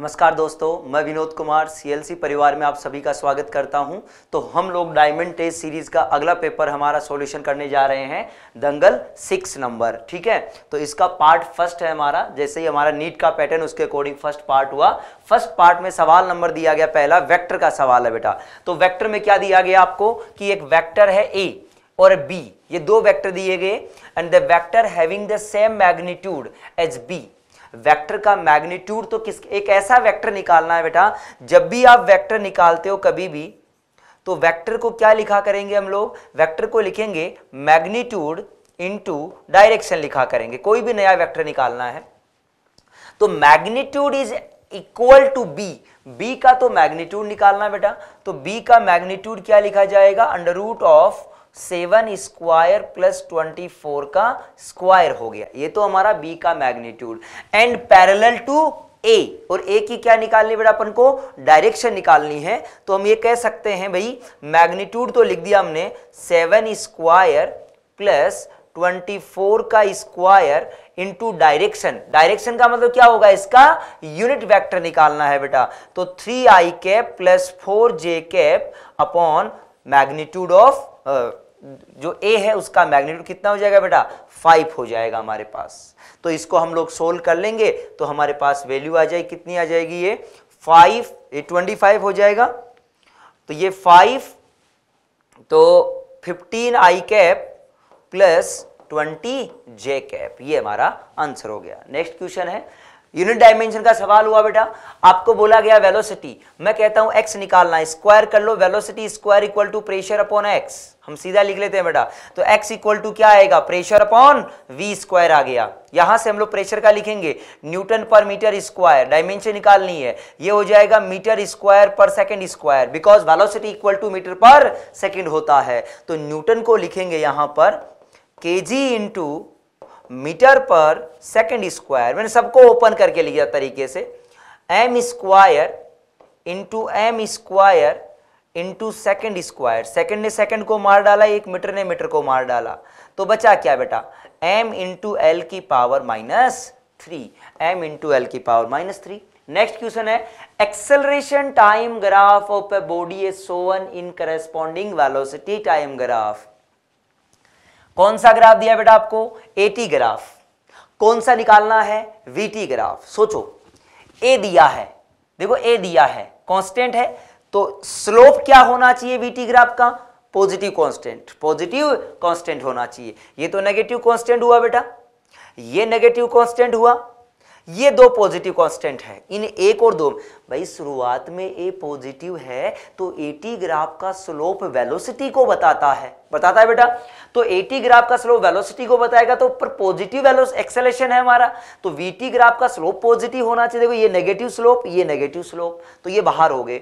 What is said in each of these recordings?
नमस्कार दोस्तों मैं विनोद कुमार सीएलसी परिवार में आप सभी का स्वागत करता हूं तो हम लोग डायमंड टेस्ट सीरीज का अगला पेपर हमारा सॉल्यूशन करने जा रहे हैं दंगल सिक्स नंबर ठीक है तो इसका पार्ट फर्स्ट है हमारा जैसे ही हमारा नीट का पैटर्न उसके अकॉर्डिंग फर्स्ट पार्ट हुआ फर्स्ट पार्ट में सवाल नंबर दिया गया पहला वैक्टर का सवाल है बेटा तो वैक्टर में क्या दिया गया आपको कि एक वैक्टर है ए और बी ये दो वैक्टर दिए गए and the vector having the same magnitude as B vector का मैग्नीट्यूड तो किस एक ऐसा वेक्टर निकालना है बेटा जब भी आप वेक्टर निकालते हो कभी भी तो वेक्टर को क्या लिखा करेंगे हम लोग वेक्टर को लिखेंगे मैग्नीट्यूड इनटू डायरेक्शन लिखा करेंगे कोई भी नया वेक्टर निकालना है तो magnitude is equal to B B का तो मैग्नीट्यूड निकालना बेटा तो बी का मैग्नीट्यूड क्या लिखा जाएगा under root of seven square plus twenty four का स्क्वायर हो गया ये तो हमारा बी का magnitude and parallel to A और ए की क्या निकालनी बेटा अपन को डायरेक्शन निकालनी है तो हम ये कह सकते हैं भाई मैग्नीट्यूड तो लिख दिया हमने seven square plus twenty four का स्क्वायर इनटू डायरेक्शन डायरेक्शन का मतलब क्या होगा इसका यूनिट वेक्टर निकालना है बेटा तो three I cap plus four J cap upon magnitude of जो ए है उसका मैग्नीट्यूड कितना हो जाएगा बेटा फाइव हो जाएगा हमारे पास तो इसको हम लोग सोल्व कर लेंगे तो हमारे पास वैल्यू आ जाएगी कितनी आ जाएगी ये फाइव ये ट्वेंटी फाइव हो जाएगा तो ये फाइव तो fifteen I cap plus twenty J cap ये हमारा आंसर हो गया नेक्स्ट क्वेश्चन है यूनिट डायमेंशन का सवाल हुआ बेटा आपको बोला गया वेलोसिटी मैं कहता हूं एक्स निकालना स्क्वायर कर लो velocity square equal to pressure upon X हम सीधा लिख लेते हैं बेटा तो एक्स इक्वल टू क्या आएगा प्रेशर अपॉन वी स्क्वायर आ गया यहां से हम लोग प्रेशर का लिखेंगे न्यूटन पर मीटर स्क्वायर डायमेंशन निकालनी है ये हो जाएगा मीटर स्क्वायर पर second square because velocity equal to metre पर सेकंड होता है तो न्यूटन को लिखेंगे यहां पर के जी इंटू मीटर पर सेकेंड स्क्वायर मैंने सबको ओपन करके लिया तरीके से M square into M square into second square second ने सेकेंड को मार डाला एक मीटर ने मीटर को मार डाला तो बचा क्या बेटा एम इंटू एल की power minus three M into L की power minus three next question है acceleration time graph of a body a shown in corresponding velocity time graph कौन सा ग्राफ दिया बेटा आपको एटी ग्राफ कौन सा निकालना है वीटी ग्राफ सोचो ए दिया है देखो ए दिया है कांस्टेंट है तो स्लोप क्या होना चाहिए वीटी ग्राफ का पॉजिटिव कांस्टेंट पॉजिटिव कांस्टेंट होना चाहिए ये तो नेगेटिव कांस्टेंट हुआ बेटा ये नेगेटिव कांस्टेंट हुआ ये दो पॉजिटिव कांस्टेंट है इन एक और दो भाई शुरुआत में ए पॉजिटिव है तो एटी ग्राफ का स्लोप वेलोसिटी को बताता है बताता है बेटा तो एटी ग्राफ का स्लोप वेलोसिटी को बताएगा तो ऊपर पॉजिटिव एक्सेलेशन है हमारा तो वीटी ग्राफ का स्लोप पॉजिटिव होना चाहिए देखो ये नेगेटिव स्लोप ये नेगेटिव स्लोप तो ये बाहर हो गए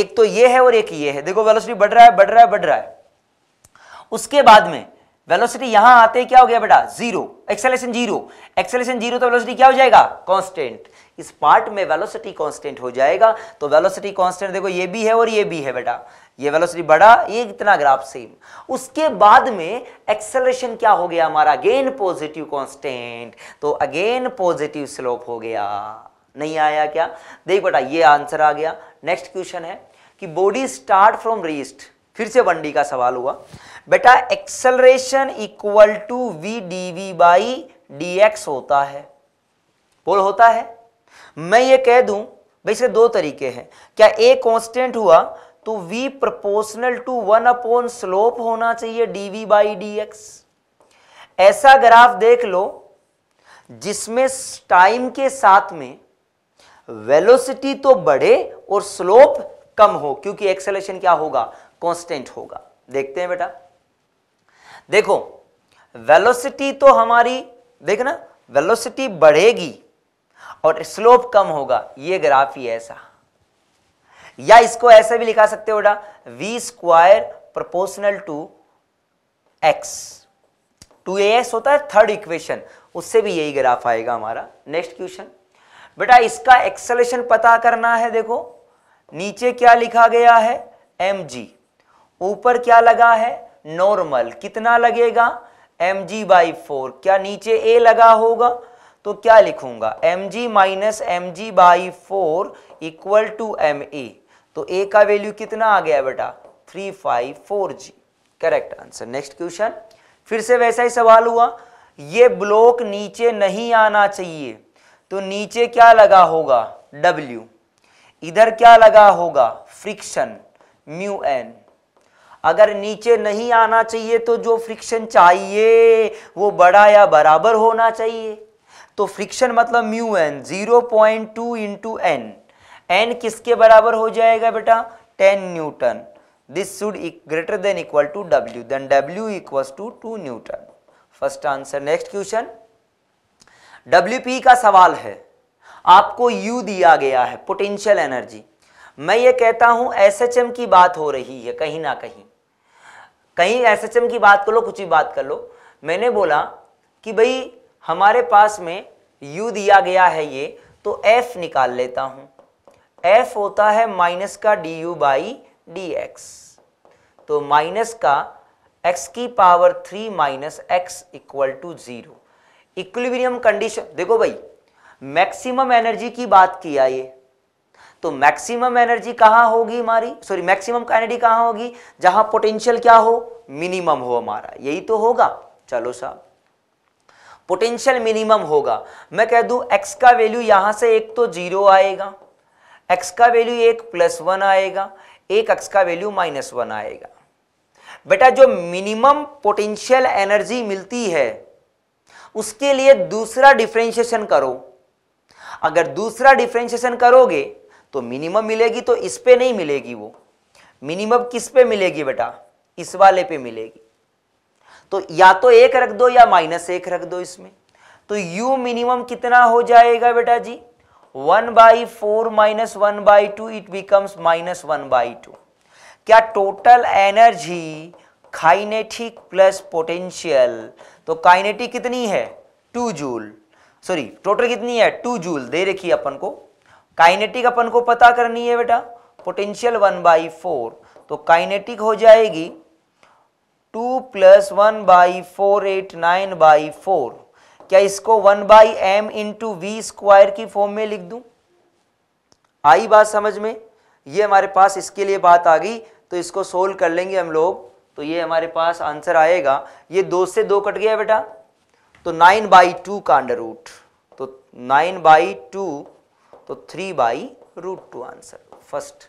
एक तो ये है और एक ये है देखो वेलोसिटी बढ़ रहा है बढ़ रहा है बढ़ रहा है उसके बाद में वेलोसिटी यहां आते क्या हो गया बेटा zero acceleration zero acceleration zero तो वेलोसिटी क्या हो जाएगा कांस्टेंट इस पार्ट में वेलोसिटी कांस्टेंट हो जाएगा तो वेलोसिटी कांस्टेंट देखो ये भी है और ये भी है बेटा ये वेलोसिटी बड़ा ये इतना ग्राफ सेम उसके बाद में एक्सेलेशन क्या हो गया हमारा अगेन पॉजिटिव कॉन्स्टेंट तो अगेन पॉजिटिव स्लोप हो गया नहीं आया क्या देख बेटा ये आंसर आ गया नेक्स्ट क्वेश्चन है कि बॉडी स्टार्ट फ्रॉम रीस्ट फिर से वन डी का सवाल हुआ बेटा acceleration equal to V D V by D X होता है बोल होता है मैं ये कह दूं भाई इसके दो तरीके हैं क्या ए कांस्टेंट हुआ तो v proportional to one upon slope होना चाहिए dv बाई डी एक्स ऐसा ग्राफ देख लो जिसमें टाइम के साथ में वेलोसिटी तो बढ़े और स्लोप कम हो क्योंकि एक्सेलेशन क्या होगा कांस्टेंट होगा देखते हैं बेटा देखो वेलोसिटी तो हमारी देखना वेलोसिटी बढ़ेगी और स्लोप कम होगा ये ग्राफ ही ऐसा या इसको ऐसे भी लिखा सकते हो बेटा V square proportional to X to X होता है थर्ड इक्वेशन उससे भी यही ग्राफ आएगा हमारा नेक्स्ट क्वेश्चन बेटा इसका एक्सेलेशन पता करना है देखो नीचे क्या लिखा गया है एम जी ऊपर क्या लगा है नॉर्मल कितना लगेगा एम जी बाई फोर क्या नीचे ए लगा होगा तो क्या लिखूंगा M G minus M G by four equal to M A तो ए का वैल्यू कितना आ गया बेटा three five four G correct answer next question फिर से वैसा ही सवाल हुआ ये ब्लॉक नीचे नहीं आना चाहिए तो नीचे क्या लगा होगा डब्ल्यू इधर क्या लगा होगा फ्रिक्शन म्यू एन अगर नीचे नहीं आना चाहिए तो जो फ्रिक्शन चाहिए वो बड़ा या बराबर होना चाहिए तो फ्रिक्शन मतलब mu N zero point two into N N किसके बराबर हो जाएगा बेटा ten Newton this should greater than equal to W then W equal to two Newton first answer next question W का सवाल है आपको U दिया गया है पोटेंशियल एनर्जी मैं ये कहता हूं एस की बात हो रही है कहीं ना कहीं कहीं एस की बात कर लो कुछ भी बात कर लो मैंने बोला कि भाई हमारे पास में u दिया गया है ये तो f निकाल लेता हूँ f होता है माइनस का D U by D X तो माइनस का x की power three minus X equal to zero equilibrium condition देखो भाई मैक्सिमम एनर्जी की बात किया ये तो मैक्सिमम एनर्जी कहां होगी हमारी सॉरी मैक्सिमम एनर्जी कहां होगी जहां पोटेंशियल क्या हो मिनिमम हो हमारा यही तो होगा चलो साहब पोटेंशियल मिनिमम होगा मैं कह दू एक्स का वैल्यू यहां से एक तो जीरो आएगा एक्स का वैल्यू एक प्लस वन आएगा एक एक्स का वैल्यू माइनस वन आएगा बेटा जो मिनिमम पोटेंशियल एनर्जी मिलती है उसके लिए दूसरा डिफ्रेंशिएशन करो अगर दूसरा डिफ्रेंशिएशन करोगे तो मिनिमम मिलेगी तो इस पे नहीं मिलेगी वो मिनिमम किस पे मिलेगी बेटा इस वाले पे मिलेगी तो या तो एक रख दो या माइनस एक रख दो इसमें तो u मिनिमम कितना हो जाएगा बेटा जी one by four minus one by two it becomes minus one by two क्या total energy kinetic plus potential तो काइनेटिक कितनी है टू जूल सॉरी टोटल कितनी है टू जूल दे रखी अपन को काइनेटिक अपन को पता करनी है बेटा पोटेंशियल वन बाई फोर तो काइनेटिक हो जाएगी two plus one by four eight nine by four क्या इसको one by M into V square की फॉर्म में लिख दूं आई बात समझ में ये हमारे पास इसके लिए बात आ गई तो इसको सोल्व कर लेंगे हम लोग तो ये हमारे पास आंसर आएगा ये दो से दो कट गया बेटा तो नाइन बाई टू का अंडर रूट तो नाइन बाई टू तो three by root two answer first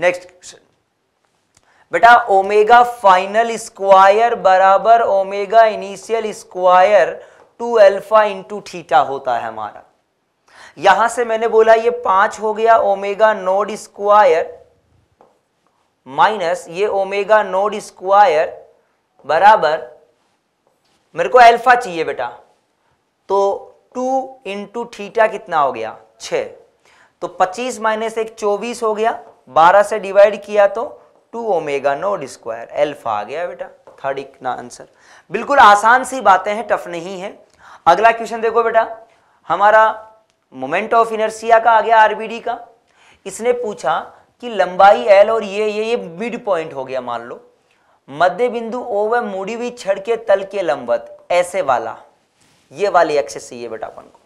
next question बेटा ओमेगा फाइनल स्क्वायर बराबर omega initial square two alpha into theta होता है हमारा यहां से मैंने बोला ये पांच हो गया ओमेगा नोड स्क्वायर माइनस ये ओमेगा नोड स्क्वायर बराबर मेरे को अल्फा चाहिए बेटा तो टू इंटू थीटा कितना हो गया छह तो 25 माइनस एक चौबीस हो गया 12 से डिवाइड किया तो 2 ओमेगा नोड स्क्वायर एल्फा आ गया बेटा थर्ड इतना आंसर बिल्कुल आसान सी बातें हैं टफ नहीं है अगला क्वेश्चन देखो बेटा हमारा मोमेंट ऑफ इनर्सिया का आ गया आरबीडी का इसने पूछा कि लंबाई एल और ये ये ये मिड पॉइंट हो गया मान लो मध्य बिंदु ओ व मुड़ी हुई छड़ के तल के लंबवत ऐसे वाला ये वाली एक्सेस चाहिए बेटा अपन को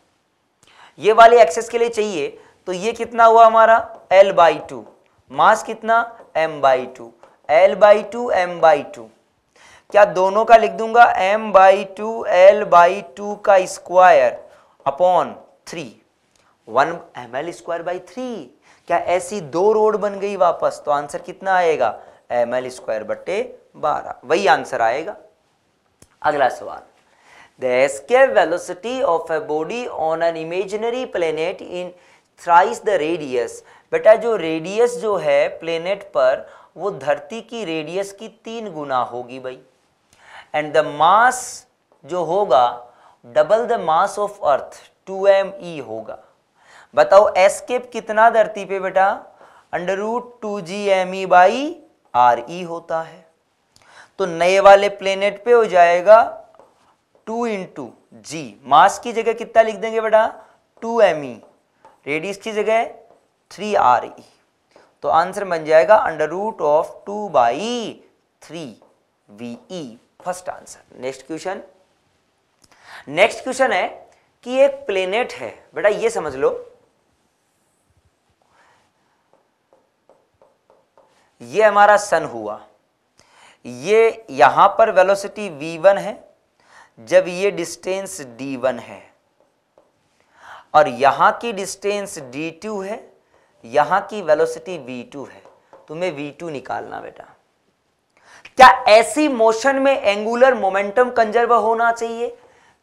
ये वाली एक्सेस के लिए चाहिए तो ये कितना हुआ हमारा एल बाई टू मास कितना M by two L by two M by two क्या दोनों का लिख दूंगा M by two L by two का square upon three one M L square by three क्या ऐसी दो रोड बन गई वापस तो आंसर कितना आएगा एम एल स्क्वायर बटे बारह वही आंसर आएगा अगला सवाल the escape velocity of a body on an imaginary planet in thrice the radius बेटा जो रेडियस जो है प्लेनेट पर वो धरती की रेडियस की तीन गुना होगी भाई एंड द मास जो होगा double the mass of earth two M E होगा बताओ एस्केप कितना धरती पे बेटा under root two G M E by R E होता है तो नए वाले प्लेनेट पे हो जाएगा टू इंटू जी मास की जगह कितना लिख देंगे बेटा टू एम ई रेडियस की जगह थ्री आर ई तो आंसर बन जाएगा under root of two by three V E first answer next question next question है कि एक प्लेनेट है बेटा ये समझ लो ये हमारा सन हुआ ये यहां पर वेलोसिटी वी वन है जब ये डिस्टेंस डी वन है और यहाँ की डिस्टेंस d2 है यहाँ की वेलोसिटी v2 है तुम्हें v2 निकालना बेटा क्या ऐसी मोशन में एंगुलर मोमेंटम कंजर्व होना चाहिए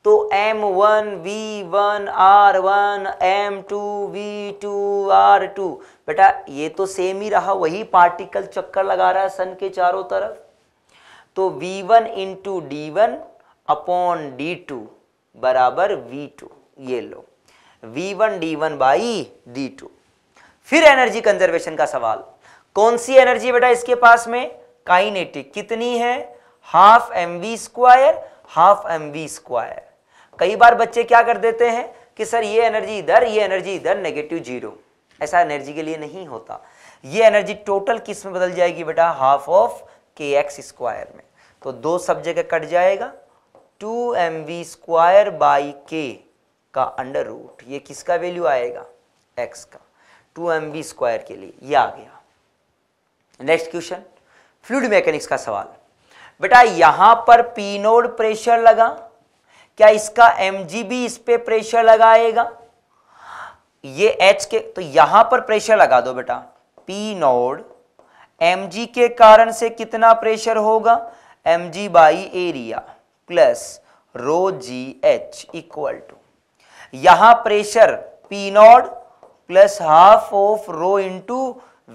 तो m1 v1 r1 m2 v2 r2 बेटा ये तो सेम ही रहा वही पार्टिकल चक्कर लगा रहा है सन के चारों तरफ तो v1 into D one upon D two बराबर v2 ये लो V one D one by D two फिर एनर्जी कंजर्वेशन का सवाल कौन सी एनर्जी बेटा इसके पास में काइनेटिक कितनी है half M V square half M V square कई बार बच्चे क्या कर देते हैं कि सर ये एनर्जी इधर ये एनर्जी इधर नेगेटिव जीरो ऐसा एनर्जी के लिए नहीं होता ये एनर्जी टोटल किस में बदल जाएगी बेटा half of K X square में तो दो सब जगह कट जाएगा two M V square by K का अंडर रूट ये किसका वैल्यू आएगा एक्स का टू एम बी स्क्वायर के लिए ये आ गया नेक्स्ट क्वेश्चन फ्लूड मैकेनिक्स का सवाल बेटा यहां पर पीनोड प्रेशर लगा क्या इसका एम भी इस पर प्रेशर लगाएगा ये एच के तो यहां पर प्रेशर लगा दो बेटा पी नोड एम के कारण से कितना प्रेशर होगा M G by area plus rho G H equal to यहां pressure P naught plus half of rho into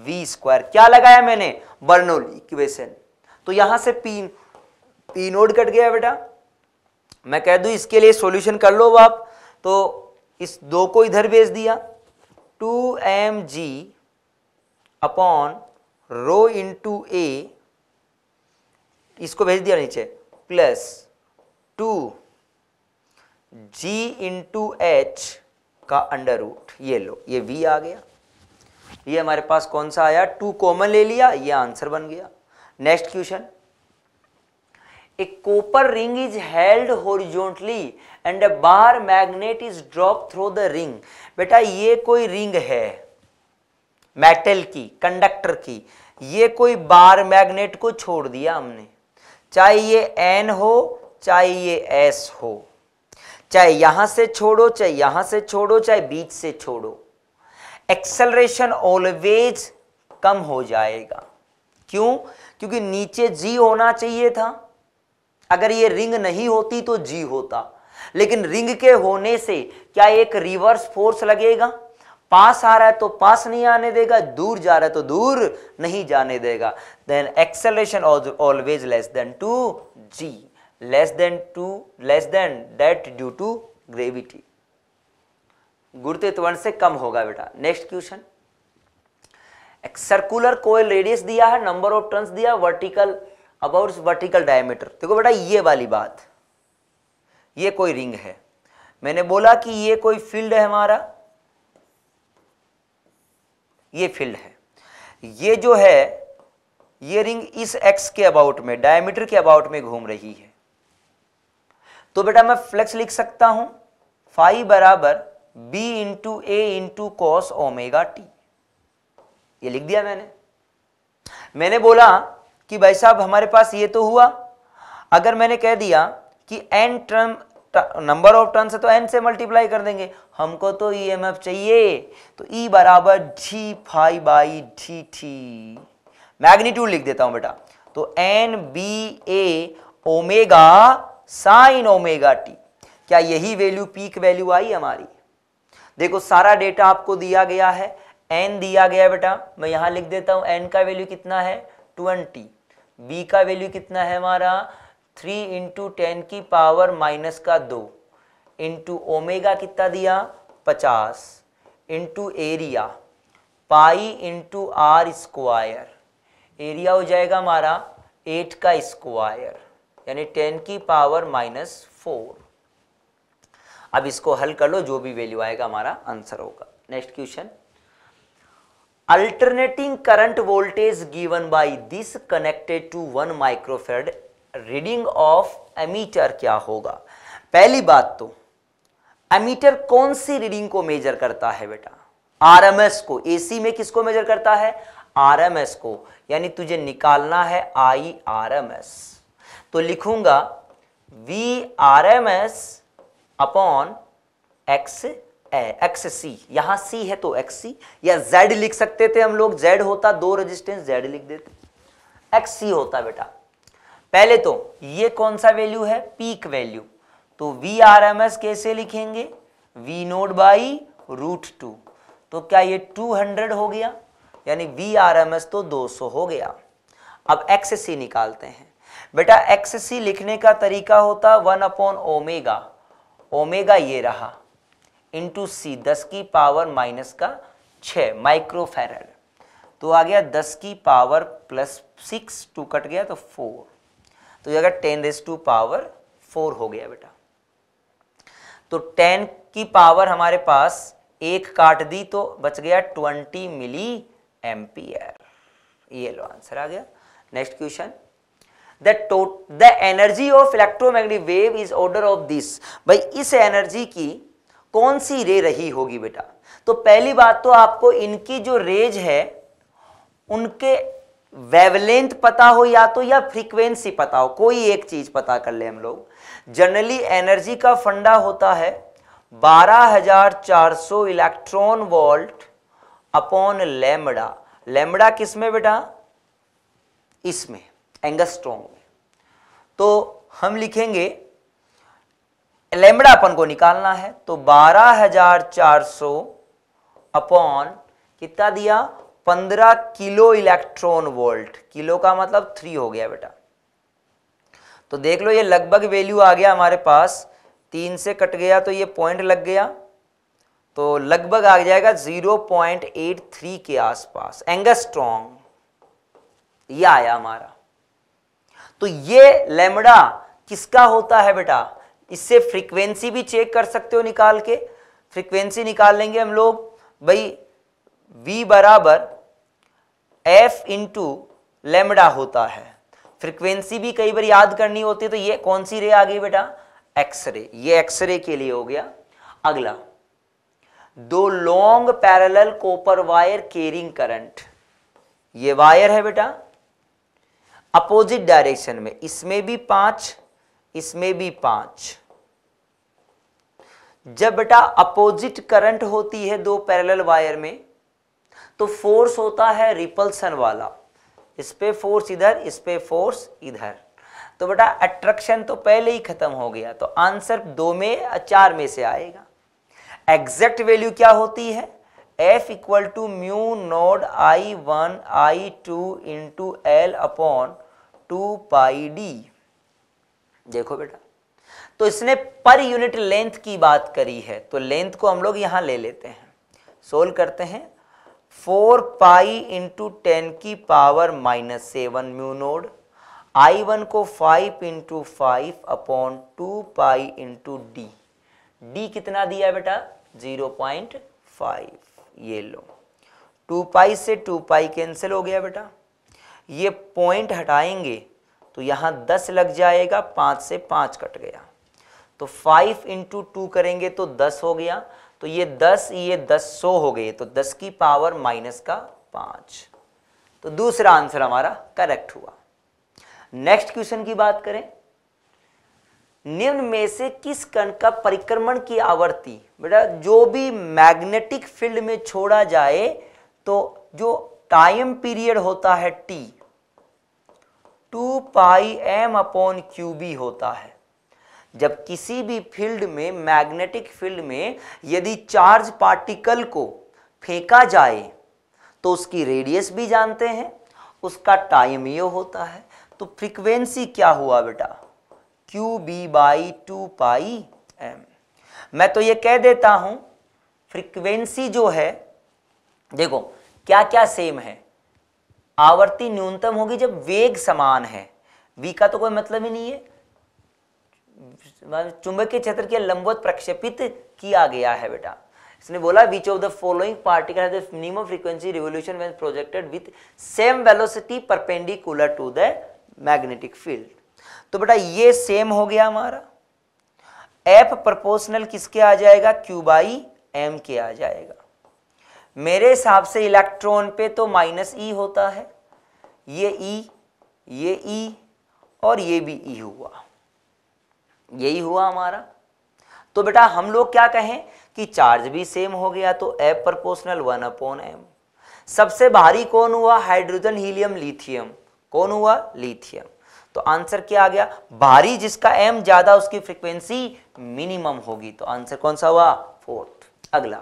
V square क्या लगाया मैंने बर्नोल इक्वेशन तो यहां से पी पी नोड कट गया बेटा मैं कह दू इसके लिए सॉल्यूशन कर लो आप तो इस दो को इधर भेज दिया two M G upon rho into A इसको भेज दिया नीचे plus two g into H का अंडर रूट ये लो ये v आ गया ये हमारे पास कौन सा आया टू कॉमन ले लिया ये आंसर बन गया next question a copper ring is held horizontally and a bar magnet is drop through the ring बेटा ये कोई रिंग है मेटल की कंडक्टर की ये कोई बार मैग्नेट को छोड़ दिया हमने चाहे ये एन हो चाहे ये एस हो चाहे यहां से छोड़ो चाहे यहां से छोड़ो चाहे बीच से छोड़ो एक्सेलरेशन ऑलवेज कम हो जाएगा क्यों क्योंकि नीचे जी होना चाहिए था अगर ये रिंग नहीं होती तो जी होता लेकिन रिंग के होने से क्या एक रिवर्स फोर्स लगेगा पास आ रहा है तो पास नहीं आने देगा दूर जा रहा है तो दूर नहीं जाने देगा then acceleration always less than two G less than 2 less than that due to gravity गुरुत्वण से कम होगा बेटा नेक्स्ट क्वेश्चन एक सर्कुलर कोयल रेडियस दिया है नंबर ऑफ टर्न्स दिया वर्टिकल अबाउट वर्टिकल डायमीटर देखो बेटा ये वाली बात ये कोई रिंग है मैंने बोला कि ये कोई फील्ड है हमारा ये फील्ड है ये जो है ये रिंग इस एक्स के अबाउट में डायमीटर के अबाउट में घूम रही है तो बेटा मैं फ्लेक्स लिख सकता हूं फाइव बराबर B into A into cos omega T ये लिख दिया मैंने मैंने बोला कि भाई साहब हमारे पास ये तो हुआ अगर मैंने कह दिया कि N term number of turn से तो एन से मल्टीप्लाई कर देंगे हमको तो ई एम एफ चाहिए तो ई e बराबर जी फाई बाई जी ठी मैग्नीट्यूड लिख देता हूं बेटा तो N B A omega sine omega T क्या यही वैल्यू पीक वैल्यू आई हमारी देखो सारा डेटा आपको दिया गया है एन दिया गया बेटा मैं यहां लिख देता हूं एन का वैल्यू कितना है ट्वेंटी बी का वैल्यू कितना है हमारा थ्री इंटू टेन की पावर माइनस का दो इंटू ओमेगा कितना दिया पचास into area pi into R square area हो जाएगा हमारा एट का स्क्वायर यानी टेन की पावर माइनस फोर अब इसको हल कर लो जो भी वैल्यू आएगा हमारा आंसर होगा next question alternating current voltage given by this connected to one microfarad reading of ammeter क्या होगा पहली बात तो एमीटर कौन सी रीडिंग को मेजर करता है बेटा आरएमएस को एसी में किसको मेजर करता है आरएमएस को यानी तुझे निकालना है आई आरएमएस तो लिखूंगा V R M S upon X X C यहां सी है तो एक्स सी या जेड लिख सकते थे हम लोग जेड होता दो रेजिस्टेंस जेड लिख देते एक्स सी होता बेटा पहले तो ये कौन सा वैल्यू है पीक वैल्यू तो वी आर एम एस कैसे लिखेंगे V naught by root two तो क्या ये टू हंड्रेड हो गया यानी वी आर एम एस तो दो सौ हो गया अब एक्स सी निकालते हैं बेटा एक्स सी लिखने का तरीका होता वन अपॉन ओमेगा ओमेगा ये रहा इंटू सी दस की पावर माइनस का छ माइक्रोफेरड तो आ गया दस की power plus six two cut गया तो फोर तो ये अगर ten raise to power four हो गया बेटा तो टेन की पावर हमारे पास एक काट दी तो बच गया ट्वेंटी मिली एम्पियर ये लो आंसर आ गया next question the the energy of electromagnetic wave is order of this भाई इस एनर्जी की कौन सी रे रही होगी बेटा तो पहली बात तो आपको इनकी जो रेज है उनके वेवलेंथ पता हो या तो या फ्रीक्वेंसी पता हो कोई एक चीज पता कर ले हम लोग जनरली एनर्जी का फंडा होता है 12400 electron volt upon lambda lambda किसमें बेटा इसमें एंगस्ट्रोंग में तो हम लिखेंगे लेमड़ा अपन को निकालना है तो 12,400 अपॉन कितना दिया 15 किलो इलेक्ट्रॉन वोल्ट किलो का मतलब थ्री हो गया बेटा तो देख लो ये लगभग वैल्यू आ गया हमारे पास तीन से कट गया तो ये पॉइंट लग गया तो लगभग आ जाएगा 0.83 के आसपास एंगस्ट्रॉन्ग ये आया हमारा तो ये लेमड़ा किसका होता है बेटा इससे फ्रीक्वेंसी भी चेक कर सकते हो निकाल के फ्रीक्वेंसी निकाल लेंगे हम लोग भाई v बराबर f इंटू लेमडा होता है फ्रीक्वेंसी भी कई बार याद करनी होती है तो ये कौन सी रे आ गई बेटा एक्सरे ये एक्सरे के लिए हो गया अगला दो long parallel copper wire carrying current ये वायर है बेटा अपोजिट डायरेक्शन में इसमें भी पांच इसमें भी पांच जब बेटा अपोजिट करंट होती है दो पैरेलल वायर में तो फोर्स होता है रिपल्सन वाला इस पे फोर्स इधर इस पे फोर्स इधर तो बेटा अट्रैक्शन तो पहले ही खत्म हो गया तो आंसर दो में चार में से आएगा एग्जैक्ट वैल्यू क्या होती है F equal to mu naught I one I two into L upon two pi D देखो बेटा तो इसने पर यूनिट लेंथ की बात करी है तो लेंथ को हम लोग यहां ले लेते हैं सोल्व करते हैं फोर पाई इंटू टेन की power minus seven mu naught I one को five into five upon two pi into D D कितना दिया बेटा जीरो पॉइंट फाइव ये लो टू पाई से टू पाई कैंसिल हो गया बेटा ये पॉइंट हटाएंगे तो यहाँ दस लग जाएगा पाँच से पाँच कट गया तो फाइव इंटू टू करेंगे तो दस हो गया तो ये दस ये दस सौ हो गए तो दस की पावर माइनस का पाँच तो दूसरा आंसर हमारा करेक्ट हुआ नेक्स्ट क्वेश्चन की बात करें निम्न में से किस कण का परिक्रमण की आवृत्ति बेटा जो भी मैग्नेटिक फील्ड में छोड़ा जाए तो जो टाइम पीरियड होता है T two pi M upon Q B होता है जब किसी भी फील्ड में मैग्नेटिक फील्ड में यदि चार्ज पार्टिकल को फेंका जाए तो उसकी रेडियस भी जानते हैं उसका टाइम ये होता है तो फ्रीक्वेंसी क्या हुआ बेटा Q B by two pi M मैं तो ये कह देता हूं फ्रीक्वेंसी जो है देखो क्या क्या सेम है आवर्ती न्यूनतम होगी जब वेग समान है वी का तो कोई मतलब ही नहीं है चुंबकीय क्षेत्र के लंबवत प्रक्षेपित किया गया है बेटा इसने बोला which of the following particle has minimum frequency revolution when projected with same velocity perpendicular to the magnetic field तो बेटा ये सेम हो गया हमारा एफ प्रपोर्शनल किसके आ जाएगा क्यू बाई एम के आ जाएगा मेरे हिसाब से इलेक्ट्रॉन पे तो माइनस ई होता है ये ई ये ई और ये भी ई हुआ यही हुआ हमारा तो बेटा हम लोग क्या कहें कि चार्ज भी सेम हो गया तो F proportional one upon M सबसे भारी कौन हुआ हाइड्रोजन हीलियम लिथियम कौन हुआ लिथियम तो आंसर क्या आ गया भारी जिसका एम ज्यादा उसकी फ्रीक्वेंसी मिनिमम होगी तो आंसर कौन सा हुआ फोर्थ अगला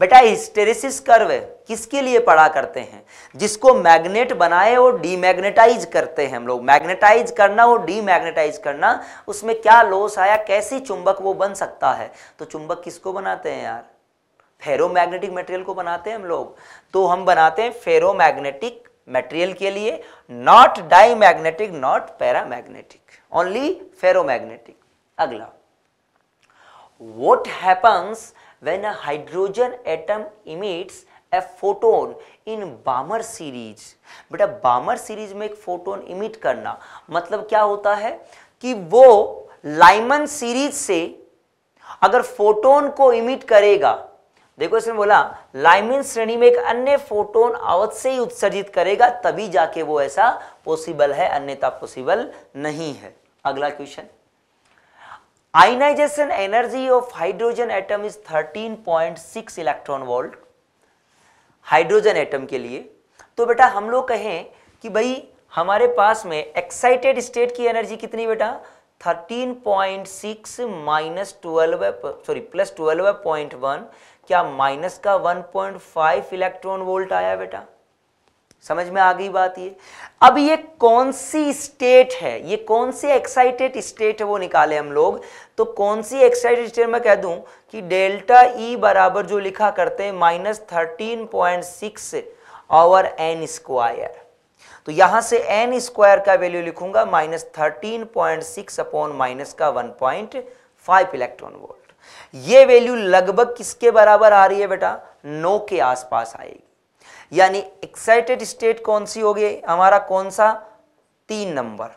बेटा हिस्टेरेसिस कर्व किसके लिए पढ़ा करते हैं जिसको मैग्नेट बनाए और डीमैग्नेटाइज करते हैं हम लोग मैग्नेटाइज करना और डीमैग्नेटाइज करना उसमें क्या लॉस आया कैसे चुंबक वो बन सकता है तो चुंबक किसको बनाते हैं यार फेरोमैग्नेटिक मटेरियल को बनाते हैं हम लोग तो हम बनाते हैं फेरोमैग्नेटिक मटेरियल के लिए not magnetic not paramagnetic only ferromagnetic अगला what happens when a hydrogen atom emits a photon in Balmer series बेटा Balmer series में एक photon emit करना मतलब क्या होता है कि वो लाइमन सीरीज से अगर फोटोन को इमिट करेगा देखो इसने बोला लाइमिन श्रेणी में एक अन्य फोटोन अवश्य ही उत्सर्जित करेगा तभी जाके वो ऐसा पॉसिबल है अन्यथा पॉसिबल नहीं है अगला question Ionization energy of hydrogen atom is 13.6 electron volt hydrogen atom के लिए तो बेटा हम लोग कहें कि भाई हमारे पास में एक्साइटेड स्टेट की एनर्जी कितनी बेटा 13.6 minus twelve sorry plus twelve क्या माइनस का 1.5 इलेक्ट्रॉन वोल्ट आया बेटा समझ में आ गई बात ये अब ये कौन सी स्टेट है ये कौन सी एक्साइटेड स्टेट है वो निकाले हम लोग तो कौन सी एक्साइटेड स्टेट मैं कह दूं कि डेल्टा ई e बराबर जो लिखा करते हैं minus thirteen point six over N square तो यहां से एन स्क्वायर का वैल्यू लिखूंगा minus thirteen point six upon minus का one point five electron volt ये वैल्यू लगभग किसके बराबर आ रही है बेटा नो के आसपास आएगी यानी एक्साइटेड स्टेट कौन सी होगी हमारा कौन सा तीन नंबर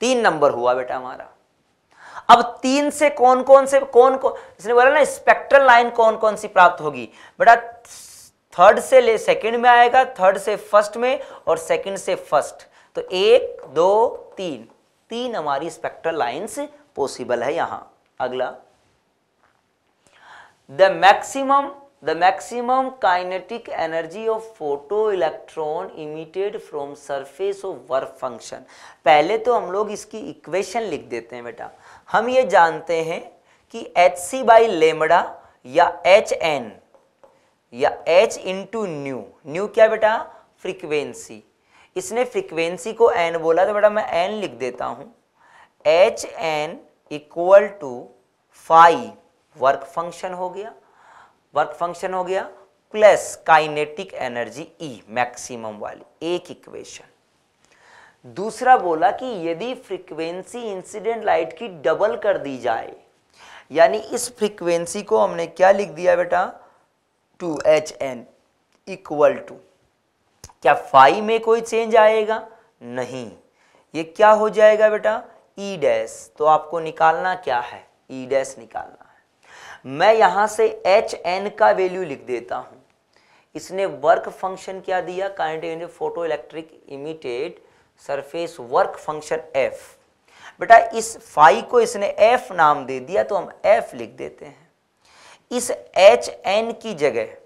तीन नंबर हुआ बेटा हमारा अब तीन से कौन कौन से कौन कौन इसने बोला ना स्पेक्ट्रल लाइन कौन कौन सी प्राप्त होगी बेटा थर्ड से ले सेकंड में आएगा थर्ड से फर्स्ट में और सेकंड से फर्स्ट तो एक दो तीन तीन हमारी स्पेक्ट्रल लाइन पॉसिबल है यहां अगला the maximum the maximum kinetic energy of photo electron emitted from surface of work function पहले तो हम लोग इसकी इक्वेशन लिख देते हैं बेटा हम ये जानते हैं कि एच सी बाई लेमड़ा या एच एन या एच इंटू न्यू न्यू क्या बेटा फ्रिक्वेंसी इसने फ्रिक्वेंसी को एन बोला तो बेटा मैं एन लिख देता हूँ H N equal to five work function हो गया वर्क फंक्शन हो गया plus kinetic energy E maximum वाली एक इक्वेशन दूसरा बोला कि यदि फ्रीक्वेंसी इंसिडेंट लाइट की डबल कर दी जाए यानी इस फ्रीक्वेंसी को हमने क्या लिख दिया बेटा two H N equal to क्या फाइव में कोई चेंज आएगा नहीं ये क्या हो जाएगा बेटा ई e डैश तो आपको निकालना क्या है ई e डैश निकालना मैं यहां से एच एन का वैल्यू लिख देता हूं इसने वर्क फंक्शन क्या दिया kinetic photo electric emitted surface work function F बेटा इस फाई को इसने एफ नाम दे दिया तो हम एफ लिख देते हैं इस एच एन की जगह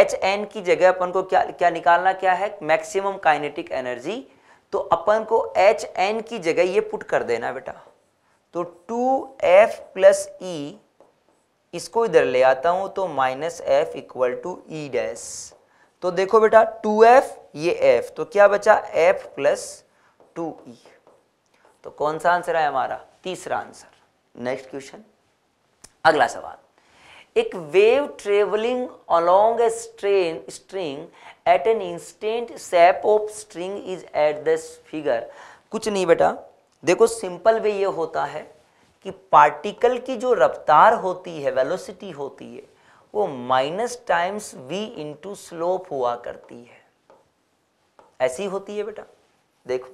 एच एन की जगह अपन को क्या क्या निकालना क्या है मैक्सिमम काइनेटिक एनर्जी तो अपन को एच एन की जगह ये पुट कर देना बेटा तो टू एफ प्लस ई इसको इधर ले आता हूं तो minus F equal to E dash तो देखो बेटा टू एफ ये एफ तो क्या बचा एफ प्लस टू ई तो कौन सा आंसर है हमारा तीसरा आंसर नेक्स्ट क्वेश्चन अगला सवाल एक wave travelling along a strain string at an instant shape of string is at this figure कुछ नहीं बेटा देखो सिंपल वे ये होता है कि पार्टिकल की जो रफ्तार होती है वेलोसिटी होती है वो minus times V into slope हुआ करती है ऐसी होती है बेटा देखो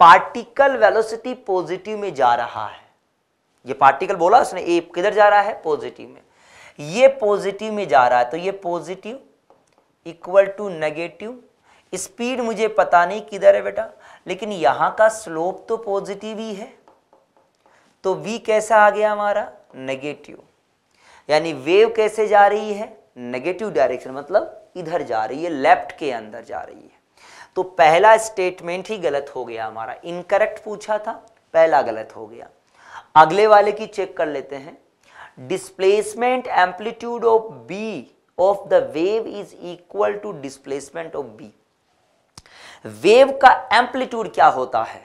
पार्टिकल वेलोसिटी पॉजिटिव में जा रहा है ये पार्टिकल बोला उसने ए किधर जा रहा है पॉजिटिव में ये पॉजिटिव में जा रहा है तो ये positive equal to negative speed मुझे पता नहीं किधर है बेटा लेकिन यहां का स्लोप तो पॉजिटिव ही है तो वी कैसा आ गया हमारा नेगेटिव यानी वेव कैसे जा रही है नेगेटिव डायरेक्शन मतलब इधर जा रही है लेफ्ट के अंदर जा रही है तो पहला स्टेटमेंट ही गलत हो गया हमारा इनकरेक्ट पूछा था पहला गलत हो गया अगले वाले की चेक कर लेते हैं displacement amplitude of B of the wave is equal to displacement of B wave का एम्पलीट्यूड क्या होता है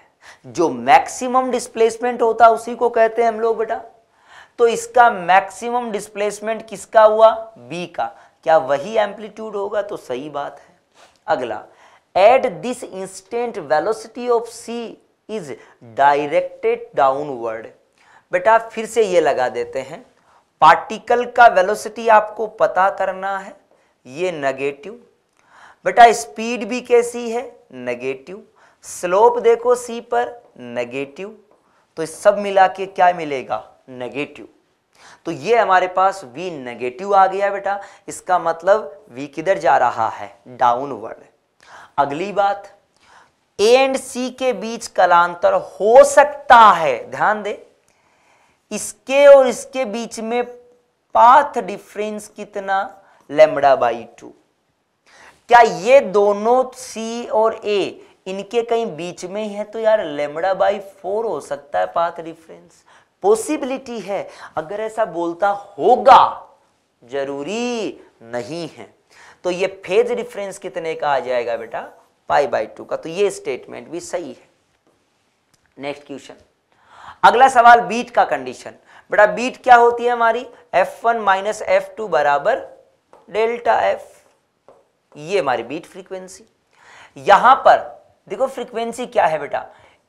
जो मैक्सिमम डिस्प्लेसमेंट होता है उसी को कहते हैं हम लोग बेटा तो इसका मैक्सिमम डिस्प्लेसमेंट किसका हुआ बी का क्या वही एम्पलीट्यूड होगा तो सही बात है अगला at this instant velocity of C is directed downward बेटा फिर से ये लगा देते हैं पार्टिकल का वेलोसिटी आपको पता करना है ये नेगेटिव बेटा स्पीड भी कैसी है नेगेटिव स्लोप देखो सी पर नेगेटिव तो सब मिला के क्या मिलेगा नेगेटिव तो ये हमारे पास v नेगेटिव आ गया बेटा इसका मतलब v किधर जा रहा है डाउनवर्ड अगली बात ए एंड सी के बीच कलांतर हो सकता है ध्यान दे इसके और इसके बीच में पाथ डिफरेंस कितना लेमड़ा बाई टू क्या ये दोनों सी और ए इनके कहीं बीच में ही है तो यार लेमड़ा बाई फोर हो सकता है पाथ रिफरेंस पॉसिबिलिटी है अगर ऐसा बोलता होगा जरूरी नहीं है तो ये फेज रिफरेंस कितने का आ जाएगा बेटा पाई बाई टू का तो ये स्टेटमेंट भी सही है नेक्स्ट क्वेश्चन अगला सवाल बीट का कंडीशन बेटा बीट क्या होती है हमारी F one minus F two बराबर डेल्टा एफ ये हमारी बीट फ्रीक्वेंसी यहां पर देखो फ्रीक्वेंसी क्या है बेटा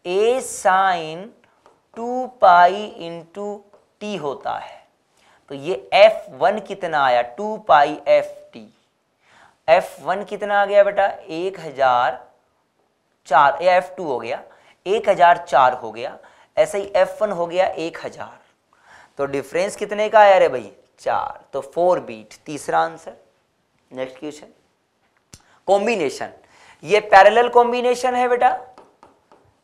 A sine two pi into T होता है तो ये एफ वन कितना आया two pi F T F one कितना आ गया बेटा एक हजार चार एफ टू हो गया एक हजार चार हो गया ऐसे ही एफ वन हो गया एक हजार तो डिफरेंस कितने का आया रे भाई चार तो फोर बीट तीसरा आंसर नेक्स्ट क्वेश्चन कॉम्बिनेशन ये पैरेलल कॉम्बिनेशन है बेटा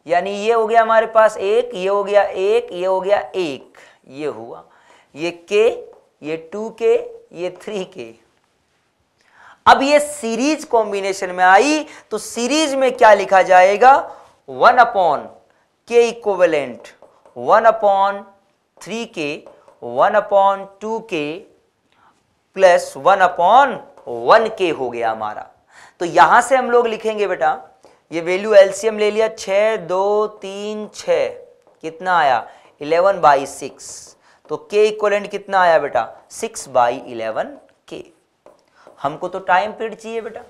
यानी ये हो गया हमारे पास एक ये हो गया एक ये हो गया एक ये हुआ ये के ये टू के ये थ्री के अब ये सीरीज कॉम्बिनेशन में आई तो सीरीज में क्या लिखा जाएगा one upon K equivalent one upon three K one upon two K plus one upon one K हो गया हमारा तो यहां से हम लोग लिखेंगे बेटा ये वैल्यू एलसीएम ले लिया छ दो तीन छ कितना आया इलेवन बाई सिक्स तो के इक्वलेंट कितना आया बेटा सिक्स बाई इलेवन के हमको तो टाइम पीरियड चाहिए बेटा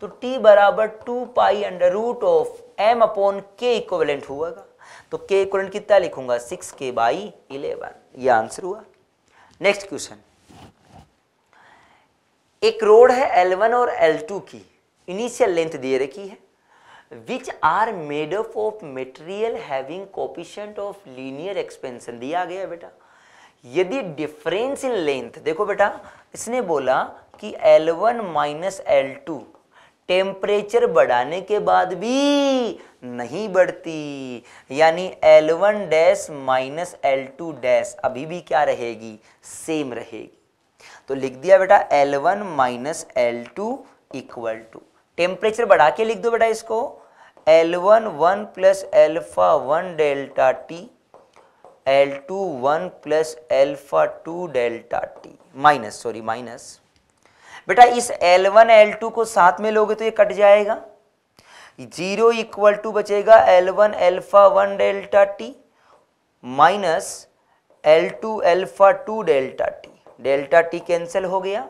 तो t बराबर two pi under root of M upon K equivalent हुआ तो के इक्वलेंट कितना लिखूंगा सिक्स के बाई इलेवन ये आंसर हुआ नेक्स्ट क्वेश्चन एक रोड है L1 और L2 की इनिशियल लेंथ दे रखी है which are made up of material material having coefficient of linear दिया गया है बेटा यदि डिफरेंस इन लेंथ देखो बेटा इसने बोला कि L1 one minus L temperature बढ़ाने के बाद भी नहीं बढ़ती यानी L1 one dash minus L dash अभी भी क्या रहेगी सेम रहेगी तो लिख दिया बेटा L1 one minus L two equal to temperature बढ़ा के लिख दो बेटा इसको L one one plus alpha one delta T L two one plus alpha two delta T minus sorry minus बेटा इस एल वन एल टू को साथ में लोगे तो ये कट जाएगा जीरो इक्वल टू बचेगा L one alpha one delta T minus L two alpha two delta T delta T cancel हो गया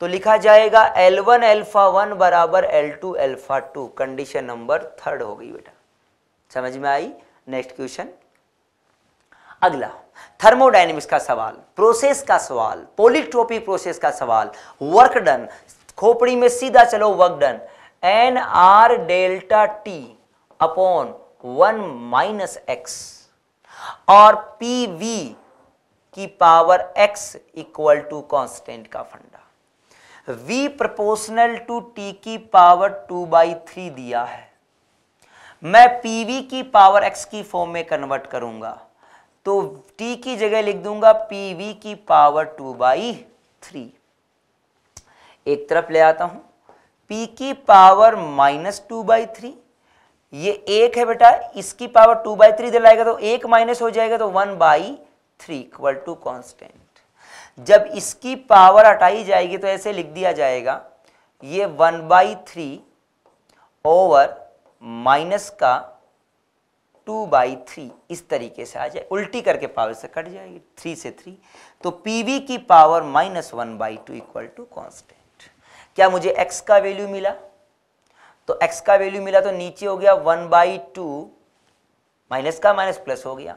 तो लिखा जाएगा L1 वन एल्फा वन बराबर L two alpha two condition number third हो गई बेटा समझ में आई नेक्स्ट क्वेश्चन अगला थर्मोडाइनमिक्स का सवाल प्रोसेस का सवाल पोलिट्रोपिक प्रोसेस का सवाल वर्क डन खोपड़ी में सीधा चलो work done N R delta T upon one minus X और पी वी की power X equal to constant का फंडा v प्रोपोर्शनल टू t की पावर टू बाई थ्री दिया है मैं pv की पावर x की फॉर्म में कन्वर्ट करूंगा तो t की जगह लिख दूंगा pv की पावर टू बाई थ्री एक तरफ ले आता हूं p की power minus two by three ये एक है बेटा इसकी पावर टू बाई थ्री दिलाएगा तो एक माइनस हो जाएगा तो one by three equal to constant जब इसकी पावर हटाई जाएगी तो ऐसे लिख दिया जाएगा ये one by three over minus का टू बाई थ्री इस तरीके से आ जाए उल्टी करके पावर से कट जाएगी थ्री से थ्री तो पी की power minus one by two equal to constant क्या मुझे एक्स का वैल्यू मिला तो एक्स का वैल्यू मिला तो नीचे हो गया वन बाई टू माइनस का माइनस प्लस हो गया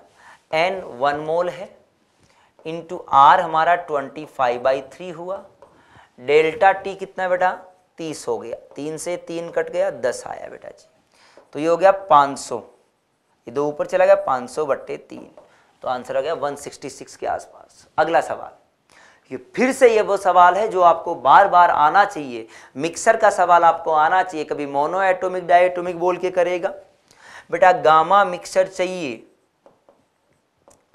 एन वन मोल है इंटू आर हमारा ट्वेंटी फाइव बाई थ्री हुआ डेल्टा टी कितना बेटा तीस हो गया तीन से तीन कट गया दस आया बेटा जी तो ये हो गया पाँच सौ ये दो ऊपर चला गया पाँच सौ बट्टे तीन तो आंसर हो गया वन सिक्सटी सिक्स के आसपास अगला सवाल ये फिर से ये वो सवाल है जो आपको बार बार आना चाहिए मिक्सर का सवाल आपको आना चाहिए कभी मोनो एटोमिक डाइटोमिक बोल के करेगा बेटा गामा मिक्सर चाहिए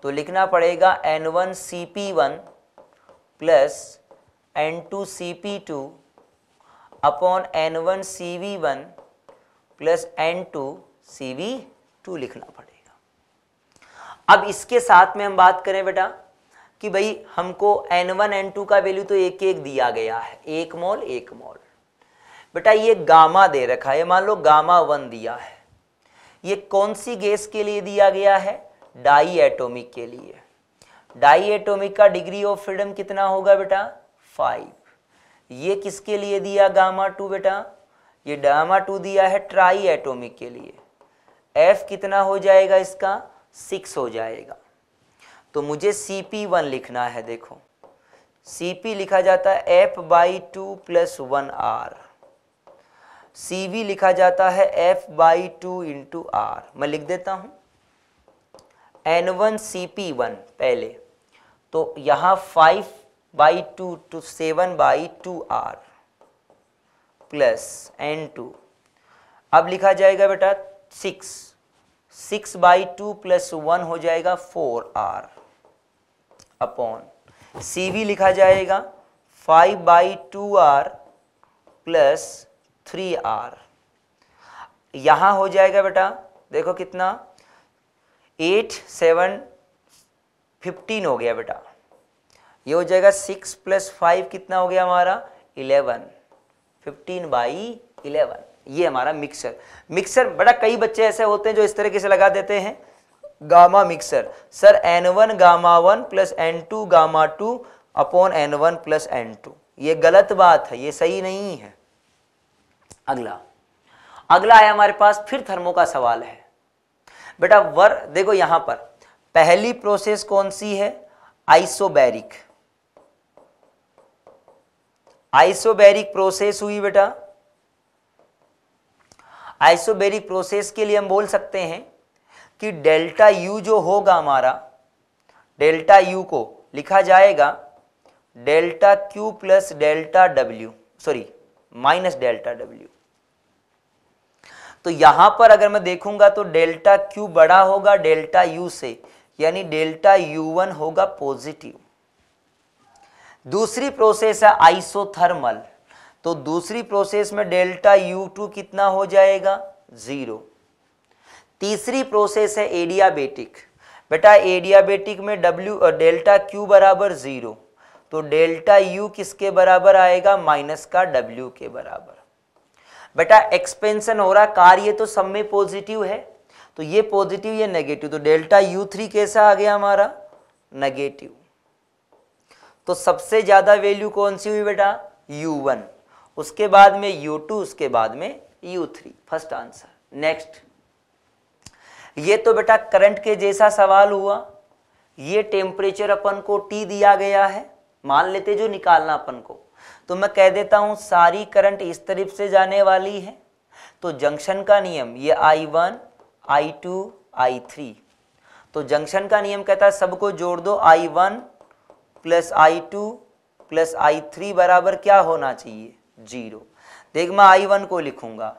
तो लिखना पड़ेगा N one C P one plus N two C P two upon N one C V one plus N two C V two लिखना पड़ेगा अब इसके साथ में हम बात करें बेटा कि भाई हमको एन वन एन टू का वैल्यू तो एक एक दिया गया है एक मोल एक मोल बेटा ये गामा दे रखा है मान लो गामा वन दिया है ये कौन सी गैस के लिए दिया गया है डाई एटोमिक के लिए डाई एटोमिक का डिग्री ऑफ फ्रीडम कितना होगा बेटा फाइव ये किसके लिए दिया गामा टू बेटा ये गामा टू दिया है ट्राई एटोमिक के लिए एफ कितना हो जाएगा इसका सिक्स हो जाएगा तो मुझे सी पी वन लिखना है देखो सी पी लिखा जाता है F by two plus one R C V लिखा जाता है F by two into R मैं लिख देता हूं N one C P one पहले तो यहाँ five by two two seven by two R plus N two अब लिखा जाएगा बेटा six six by two plus one हो जाएगा four R upon C V लिखा जाएगा five by two R plus three R यहाँ हो जाएगा बेटा देखो कितना एट सेवन फिफ्टीन हो गया बेटा ये हो जाएगा सिक्स प्लस फाइव कितना हो गया हमारा इलेवन फिफ्टीन बाई इलेवन ये हमारा मिक्सर मिक्सर बड़ा कई बच्चे ऐसे होते हैं जो इस तरीके से लगा देते हैं gamma mixture N one gamma one plus N two gamma two upon N one plus N two ये गलत बात है ये सही नहीं है अगला अगला है हमारे पास फिर थर्मो का सवाल है बेटा वर देखो यहां पर पहली प्रोसेस कौन सी है आइसोबैरिक आइसोबैरिक प्रोसेस हुई बेटा आइसोबैरिक प्रोसेस के लिए हम बोल सकते हैं कि डेल्टा यू जो होगा हमारा डेल्टा यू को लिखा जाएगा delta Q plus delta W sorry minus delta W तो यहां पर अगर मैं देखूंगा तो डेल्टा क्यू बड़ा होगा डेल्टा यू से यानी डेल्टा यू वन होगा पॉजिटिव दूसरी प्रोसेस है आइसोथर्मल तो दूसरी प्रोसेस में डेल्टा यू टू कितना हो जाएगा जीरो तीसरी प्रोसेस है एडियाबेटिक बेटा एडियाबेटिक में डब्ल्यू डेल्टा क्यू बराबर जीरो तो डेल्टा यू किसके बराबर आएगा माइनस का डब्ल्यू के बराबर बेटा एक्सपेंशन हो रहा कार्य तो सब में पॉजिटिव है तो ये पॉजिटिव या नेगेटिव तो डेल्टा यू थ्री कैसा आ गया हमारा नेगेटिव तो सबसे ज्यादा वैल्यू कौन सी हुई बेटा यू वन उसके बाद में यू टू उसके बाद में U three first answer next ये तो बेटा करंट के जैसा सवाल हुआ ये टेम्परेचर अपन को टी दिया गया है मान लेते जो निकालना अपन को तो मैं कह देता हूँ सारी करंट इस तरफ से जाने वाली है तो जंक्शन का नियम ये I one I two I three तो जंक्शन का नियम कहता है सबको जोड़ दो I one plus I two plus I three बराबर क्या होना चाहिए जीरो देख मैं आई वन को लिखूंगा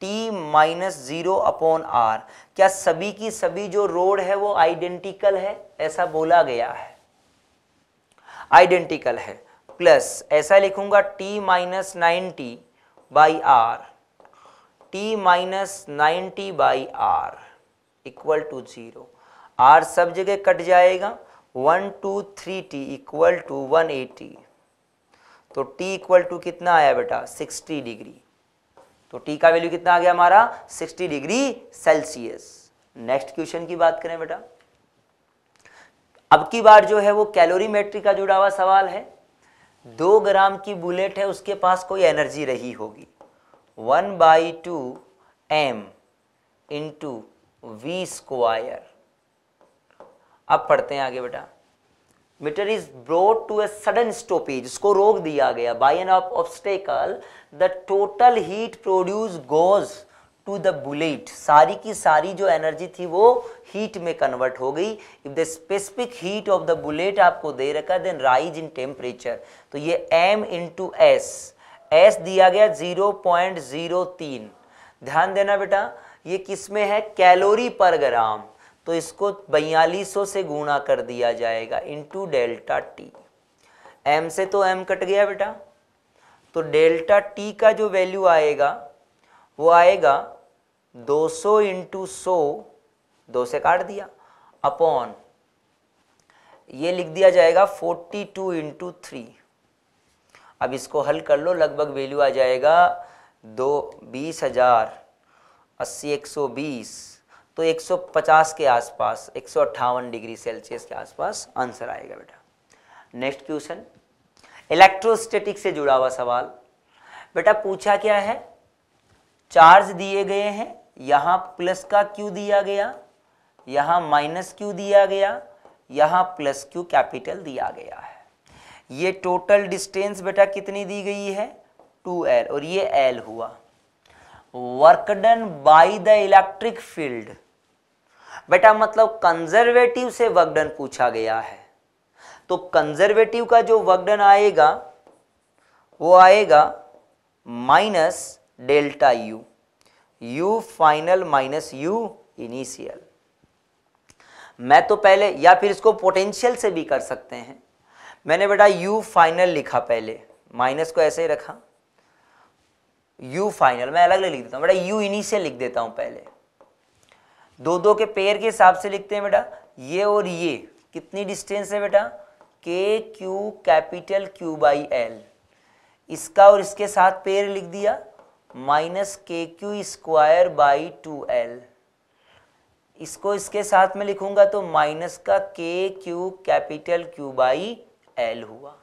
T minus zero upon R क्या सभी की सभी जो रोड है वो आइडेंटिकल है ऐसा बोला गया है आइडेंटिकल है प्लस ऐसा लिखूंगा t minus ninety by R T minus ninety by R equal to zero R सब जगह कट जाएगा one two three T equal to one eighty तो t इक्वल टू कितना आया बेटा सिक्सटी डिग्री तो t का वैल्यू कितना आ गया हमारा sixty degree Celsius next question की बात करें बेटा अब की बार जो है वो कैलोरीमेट्री का जुड़ा हुआ सवाल है दो ग्राम की बुलेट है उसके पास कोई एनर्जी रही होगी one by two M into V square अब पढ़ते हैं आगे बेटा metre is brought to a sudden stoppage उसको रोक दिया गया by an of obstacle the total heat produce goes to the bullet सारी की सारी जो एनर्जी थी वो हीट में कन्वर्ट हो गई if the specific heat of the bullet आपको दे रखा देन राइज इन टेम्परेचर तो ये M into S S दिया गया 0.03 ध्यान देना बेटा ये किस में है कैलोरी पर ग्राम तो इसको बयालीस से गुणा कर दिया जाएगा इंटू डेल्टा टी एम से तो एम कट गया बेटा तो डेल्टा टी का जो वैल्यू आएगा वो आएगा 200 सौ इंटू सो दो से काट दिया अपॉन ये लिख दिया जाएगा फोर्टी टू इंटू थ्री अब इसको हल कर लो लगभग वैल्यू आ जाएगा दो बीस हजार अस्सी एक सौ बीस तो 150 के आसपास एक डिग्री सेल्सियस के आसपास आंसर आएगा बेटा नेक्स्ट क्वेश्चन इलेक्ट्रोस्टेटिक से जुड़ा हुआ सवाल बेटा पूछा क्या है चार्ज दिए गए हैं यहां प्लस का क्यों दिया गया यहां माइनस क्यू दिया गया यहां प्लस क्यू कैपिटल दिया गया है ये टोटल डिस्टेंस बेटा कितनी दी गई है टू एल और ये एल हुआ work done by the electric field बेटा मतलब कंजर्वेटिव से वर्क डन पूछा गया है तो कंजर्वेटिव का जो वर्क डन आएगा वो आएगा minus delta U U final minus U initial मैं तो पहले या फिर इसको पोटेंशियल से भी कर सकते हैं मैंने बेटा यू फाइनल लिखा पहले माइनस को ऐसे ही रखा यू फाइनल मैं अलग अलग लिख देता हूँ बेटा यू इनिशियल लिख देता हूँ पहले दो दो के पेयर के हिसाब से लिखते हैं बेटा ये और ये कितनी डिस्टेंस है बेटा K q capital Q by L इसका और इसके साथ पेयर लिख दिया minus K q square by two L इसको इसके साथ में लिखूंगा तो माइनस का K q capital Q by L हुआ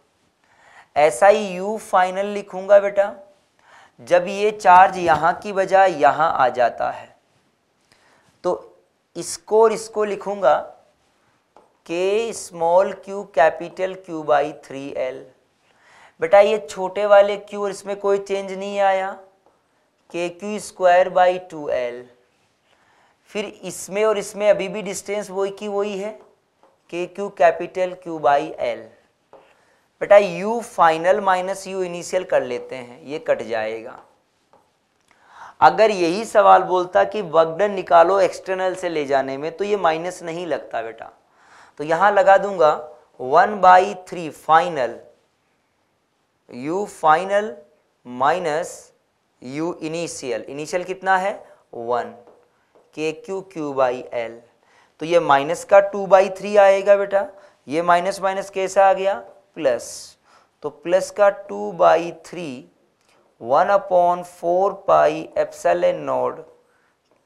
ऐसा ही यू फाइनल लिखूंगा बेटा जब ये चार्ज यहां की बजाय यहां आ जाता है तो इसको और इसको लिखूंगा K small q capital Q by three L बेटा ये छोटे वाले क्यू और इसमें कोई चेंज नहीं आया K q square by two L फिर इसमें और इसमें अभी भी डिस्टेंस वही की वही है K q capital Q by L बेटा u final minus u initial कर लेते हैं ये कट जाएगा अगर यही सवाल बोलता कि वर्कडन निकालो एक्सटर्नल से ले जाने में तो ये माइनस नहीं लगता बेटा तो यहां लगा दूंगा one by three final u final minus u initial initial कितना है वन के क्यू क्यू बाई एल तो ये माइनस का टू बाई थ्री आएगा बेटा ये माइनस माइनस कैसा आ गया प्लस तो प्लस का two by three one upon four pi epsilon naught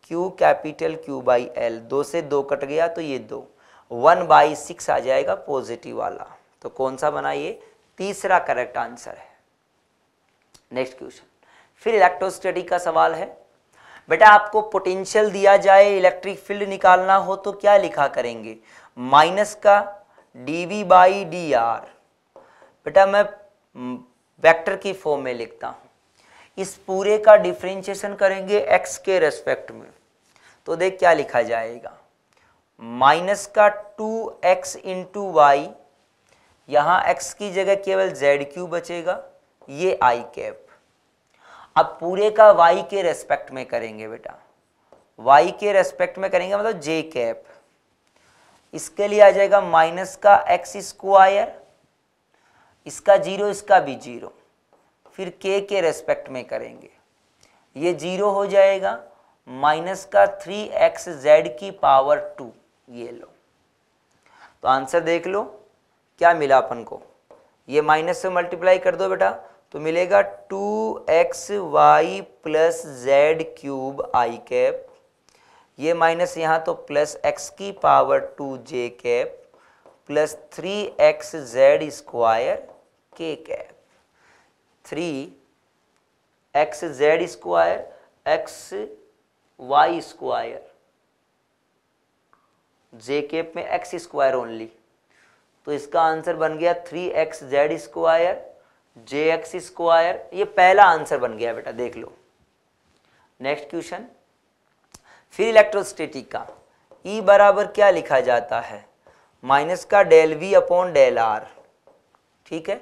q capital Q by L दो से दो कट गया तो ये दो वन बाई सिक्स आ जाएगा पॉजिटिव वाला तो कौन सा बना ये तीसरा करेक्ट आंसर है नेक्स्ट क्वेश्चन फिर इलेक्ट्रोस्टेटिक का सवाल है बेटा आपको पोटेंशियल दिया जाए इलेक्ट्रिक फील्ड निकालना हो तो क्या लिखा करेंगे माइनस का D V by D R बेटा मैं वेक्टर हम्म, की फॉर्म में लिखता हूँ इस पूरे का डिफ्रेंशिएशन करेंगे एक्स के रेस्पेक्ट में तो देख क्या लिखा जाएगा माइनस का टू एक्स इंटू वाई यहाँ एक्स की जगह केवल जेड क्यू बचेगा ये आई कैप अब पूरे का वाई के रेस्पेक्ट में करेंगे बेटा वाई के रेस्पेक्ट में करेंगे मतलब जे कैप इसके लिए आ जाएगा माइनस का एक्स स्क्वायर इसका जीरो इसका भी जीरो फिर के के रेस्पेक्ट में करेंगे ये जीरो हो जाएगा माइनस का थ्री एक्स जेड की पावर टू ये लो तो आंसर देख लो क्या मिला अपन को ये माइनस से मल्टीप्लाई कर दो बेटा तो मिलेगा two X Y plus Z cube I cap ये माइनस यहाँ तो प्लस एक्स की power two J cap plus three X Z square K cap three X Z square X Y square J cap में X square only तो इसका answer बन गया three X Z square J X square ये पहला answer बन गया बेटा देख लो नेक्स्ट क्वेश्चन फिर इलेक्ट्रोस्टेटिक का ई e बराबर क्या लिखा जाता है माइनस का del V upon del R ठीक है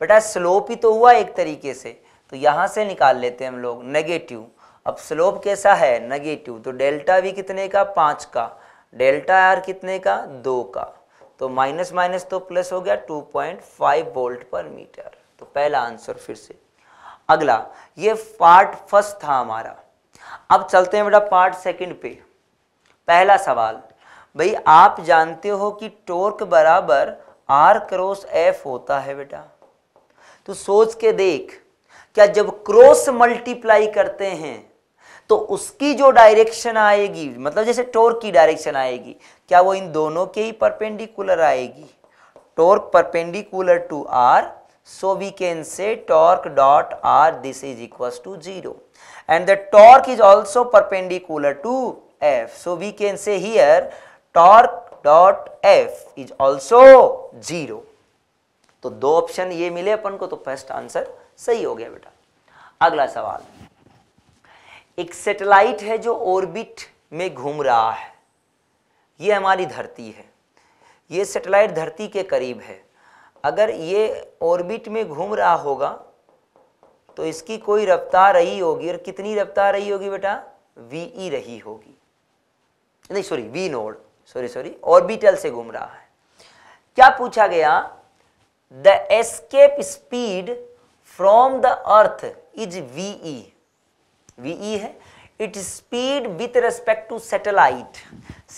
बेटा स्लोप ही तो हुआ एक तरीके से तो यहां से निकाल लेते हैं हम लोग नेगेटिव अब स्लोप कैसा है नेगेटिव तो डेल्टा वी कितने का पांच का डेल्टा आर कितने का दो का तो माइनस माइनस तो प्लस हो गया two point five volt per metre तो पहला आंसर फिर से अगला ये पार्ट फर्स्ट था हमारा अब चलते हैं बेटा पार्ट सेकंड पे पहला सवाल भाई आप जानते हो कि टोर्क बराबर आर क्रॉस एफ होता है बेटा तो सोच के देख क्या जब क्रॉस मल्टीप्लाई करते हैं तो उसकी जो डायरेक्शन आएगी मतलब जैसे टोर्क की डायरेक्शन आएगी क्या वो इन दोनों के ही परपेंडिकुलर आएगी torque perpendicular to R So we can say torque dot R this is equals to 0 and the torque is also perpendicular to F. So we can say here torque dot F is also 0. तो दो option ये मिले अपन को तो first answer सही हो गया बेटा अगला सवाल एक सैटेलाइट है जो ऑर्बिट में घूम रहा है ये हमारी धरती है ये सैटेलाइट धरती के करीब है अगर ये ऑर्बिट में घूम रहा होगा तो इसकी कोई रफ्तार रही होगी और कितनी रफ्तार रही होगी बेटा वी ई e रही होगी नहीं sorry V naught sorry sorry orbital से घूम रहा है क्या पूछा गया the escape speed from the earth is V E V E है it speed with respect to satellite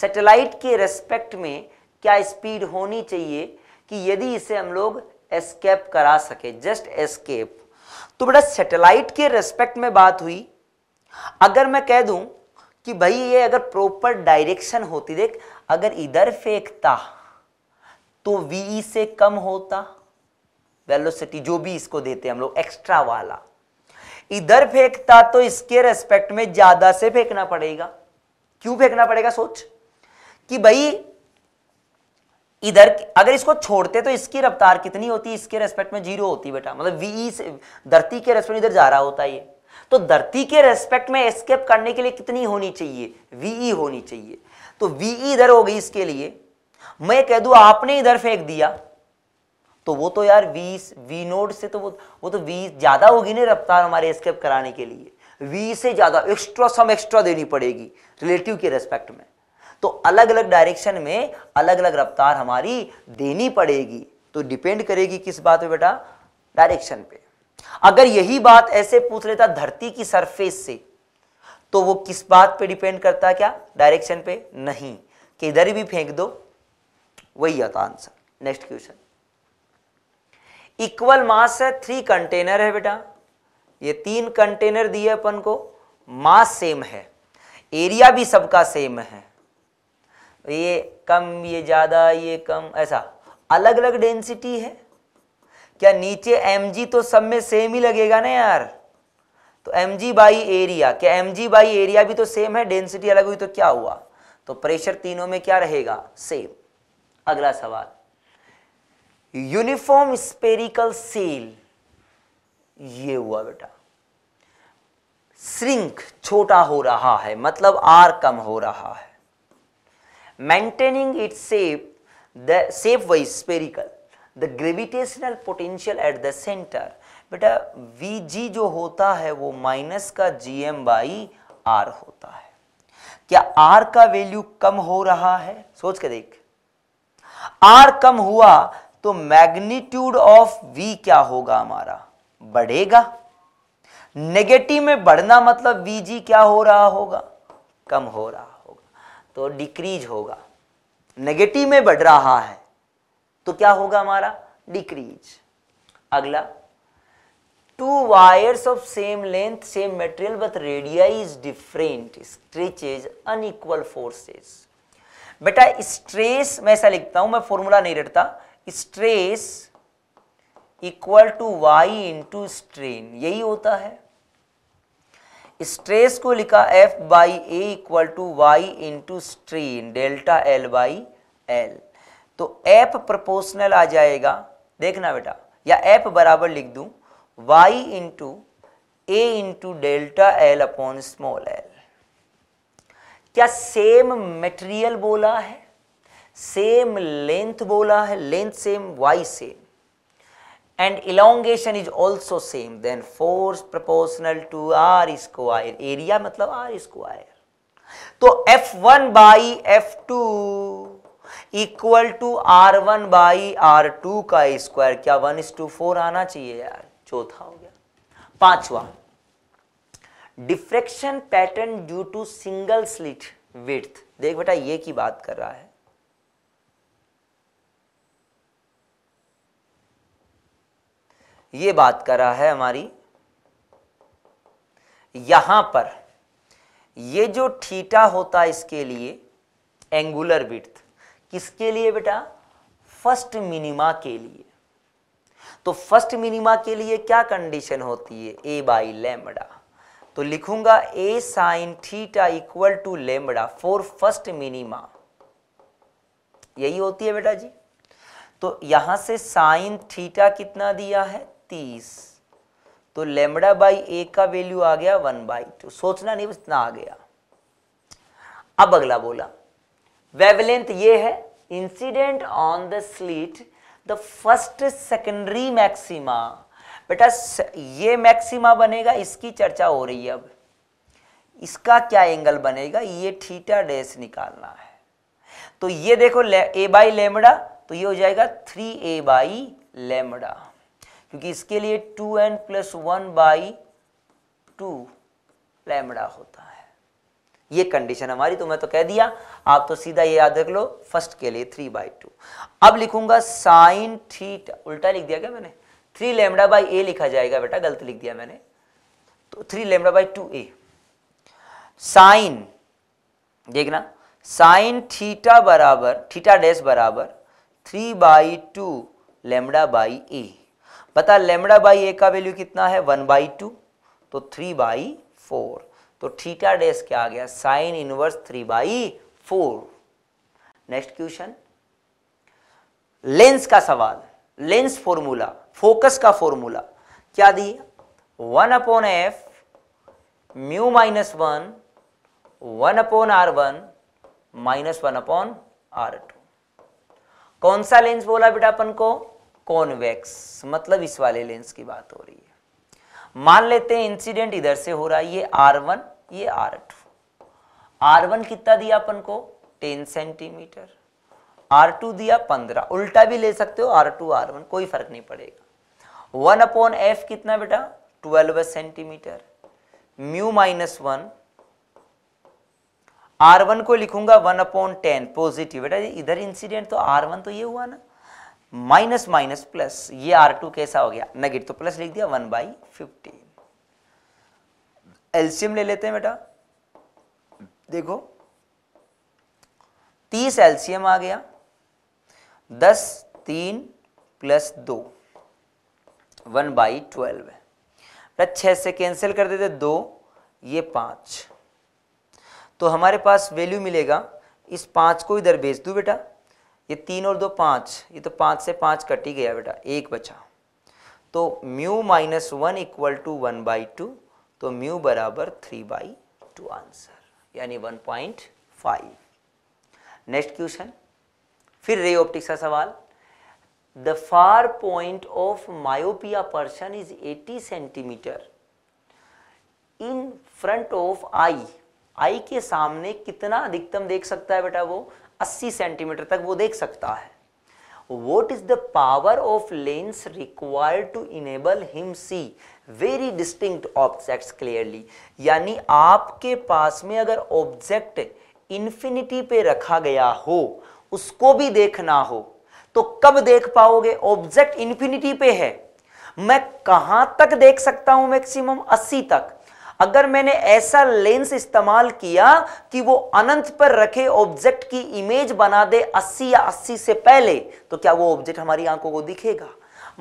satellite के रेस्पेक्ट में क्या स्पीड होनी चाहिए कि यदि इसे हम लोग एस्केप करा सके जस्ट एस्केप तो बेटा सैटेलाइट के रेस्पेक्ट में बात हुई अगर मैं कह दूं कि भाई ये अगर प्रॉपर डायरेक्शन होती देख अगर इधर फेंकता तो वी e से कम होता वेलोसिटी जो भी इसको देते हम लोग एक्स्ट्रा वाला इधर फेंकता तो इसके रेस्पेक्ट में ज्यादा से फेंकना पड़ेगा क्यों फेंकना पड़ेगा सोच कि भाई इधर अगर इसको छोड़ते तो इसकी रफ्तार कितनी होती है इसके रेस्पेक्ट में जीरो होती बेटा मतलब वी e से धरती के रेस्पेक्ट इधर जा रहा होता है ये तो धरती के रेस्पेक्ट में एस्केप करने के लिए कितनी होनी चाहिए वीई e होनी चाहिए तो वीई e इधर हो गई इसके लिए मैं कह दू आपने इधर फेंक दिया तो वो तो यार वी वी नोड से तो वो वो तो वी ज्यादा होगी ना रफ्तार हमारे एस्केप कराने के लिए वी से ज्यादा एक्स्ट्रा सम एक्स्ट्रा देनी पड़ेगी रिलेटिव के रेस्पेक्ट में तो अलग अलग डायरेक्शन में अलग अलग रफ्तार हमारी देनी पड़ेगी तो डिपेंड करेगी किस बात पे बेटा डायरेक्शन पे अगर यही बात ऐसे पूछ लेता धरती की सरफेस से तो वो किस बात पे डिपेंड करता क्या डायरेक्शन पे नहीं कि इधर भी फेंक दो वही आता answer next question equal mass है थ्री कंटेनर है बेटा ये तीन कंटेनर दिए अपन को मास सेम है एरिया भी सबका सेम है तो ये कम ये ज़्यादा ये कम ऐसा अलग अलग डेंसिटी है क्या नीचे एम जी तो सब में सेम ही लगेगा ना यार तो एम जी बाई एरिया क्या एम जी बाई एरिया भी तो सेम है डेंसिटी अलग हुई तो क्या हुआ तो प्रेशर तीनों में क्या रहेगा सेम अगला सवाल यूनिफॉर्म स्पेरिकल सेल ये हुआ बेटा श्रिंक छोटा हो रहा है मतलब आर कम हो रहा है maintaining its shape the shape wise spherical the gravitational potential at the center बेटा Vg जो होता है वो माइनस का Gm बाई आर होता है क्या R का वैल्यू कम हो रहा है सोच के देख R कम हुआ तो मैग्नीट्यूड ऑफ V क्या होगा हमारा बढ़ेगा नेगेटिव में बढ़ना मतलब Vg क्या हो रहा होगा कम हो रहा तो डिक्रीज होगा नेगेटिव में बढ़ रहा है तो क्या होगा हमारा डिक्रीज अगला two wires of same length same material but radii is different stretches unequal forces बेटा स्ट्रेस मैं ऐसा लिखता हूं मैं फॉर्मूला नहीं रखता stress equal to Y into strain यही होता है स्ट्रेस को लिखा F by A equal to Y into strain delta L by L तो एफ प्रोपोर्शनल आ जाएगा देखना बेटा या एफ बराबर लिख दू Y into A into delta L upon small L क्या सेम मटेरियल बोला है सेम लेंथ बोला है length same Y same and elongation is also same then force proportional to r square area मतलब r square तो F1 by F2 equal to R one by R two का square क्या one is to four आना चाहिए यार चौथा हो गया पांचवा diffraction pattern due to single slit with देख बेटा ये की बात कर रहा है ये बात कर रहा है हमारी यहां पर ये जो ठीटा होता इसके लिए एंगुलर विथ किसके लिए बेटा फर्स्ट मिनिमा के लिए तो फर्स्ट मिनिमा के लिए क्या कंडीशन होती है ए बाई लेमडा तो लिखूंगा A sine theta equal to lambda for first minima यही होती है बेटा जी तो यहां से साइन थीटा कितना दिया है तीस तो लेमड़ा बाई ए का वैल्यू आ गया वन बाई टू सोचना नहीं बस इतना आ गया अब अगला बोला वेवलेंथ ये है incident on the slit the first secondary maxima बेटा ये मैक्सिमा बनेगा इसकी चर्चा हो रही है अब इसका क्या एंगल बनेगा ये थीटा डेस निकालना है तो ये देखो ए बाई लेमड़ा तो ये हो जाएगा थ्री ए बाई लेमड़ा क्योंकि इसके लिए two N plus one by two lambda होता है ये कंडीशन हमारी तो मैं तो कह दिया आप तो सीधा ये याद रख लो फर्स्ट के लिए थ्री बाई टू अब लिखूंगा साइन थीटा उल्टा लिख दिया क्या मैंने थ्री लेमडा बाई ए लिखा जाएगा बेटा गलत लिख दिया मैंने तो three lambda by two A sine देखना साइन थीटा बराबर थीटा डैश बराबर three by two lambda by A बता लेमड़ा बाई ए का वैल्यू कितना है वन बाई टू तो थ्री बाई फोर तो थीटा डेस क्या आ गया sine inverse three by four next question lens का सवाल लेंस फॉर्मूला फोकस का फॉर्मूला क्या दी one upon F mu minus one one upon are one minus one upon R two कौन सा लेंस बोला बेटा अपन को कॉनवेक्स मतलब इस वाले लेंस की बात हो रही है मान लेते हैं इंसिडेंट इधर से हो रहा है ये आर वन ये आर टू आर वन कितना दिया अपन को टेन सेंटीमीटर आर टू दिया पंद्रह उल्टा भी ले सकते हो आर टू आर वन कोई फर्क नहीं पड़ेगा वन अपॉन एफ कितना बेटा twelve centimetre mu minus one R one को लिखूंगा वन अपॉन टेन पॉजिटिव बेटा इधर इंसिडेंट तो आर वन तो ये हुआ ना माइनस माइनस प्लस ये आर टू कैसा हो गया नेगेटिव तो प्लस लिख दिया वन बाई फिफ्टीन एल्सियम ले लेते हैं बेटा देखो तीस एल्सियम आ गया दस तीन प्लस दो वन बाई ट्वेल्व है छह से कैंसिल कर देते दो ये पांच तो हमारे पास वैल्यू मिलेगा इस पांच को इधर भेज दू बेटा ये तीन और दो पाँच ये तो पाँच से पाँच कट ही गया बेटा एक बचा तो mu minus one equal to one by two तो म्यू बराबर थ्री बाई टू आंसर यानी one point five next question फिर रे ऑप्टिक्स का सवाल the far point of myopia person is eighty centimetre in front of eye eye के सामने कितना अधिकतम देख सकता है बेटा वो 80 सेंटीमीटर तक वो देख सकता है what is the power of lens required to enable him see very distinct object clearly यानी आपके पास में अगर ऑब्जेक्ट इंफिनिटी पे रखा गया हो उसको भी देखना हो तो कब देख पाओगे ऑब्जेक्ट इंफिनिटी पे है मैं कहां तक देख सकता हूं मैक्सिमम 80 तक अगर मैंने ऐसा लेंस इस्तेमाल किया कि वो अनंत पर रखे ऑब्जेक्ट की इमेज बना दे 80 या 80 से पहले तो क्या वो ऑब्जेक्ट हमारी आंखों को दिखेगा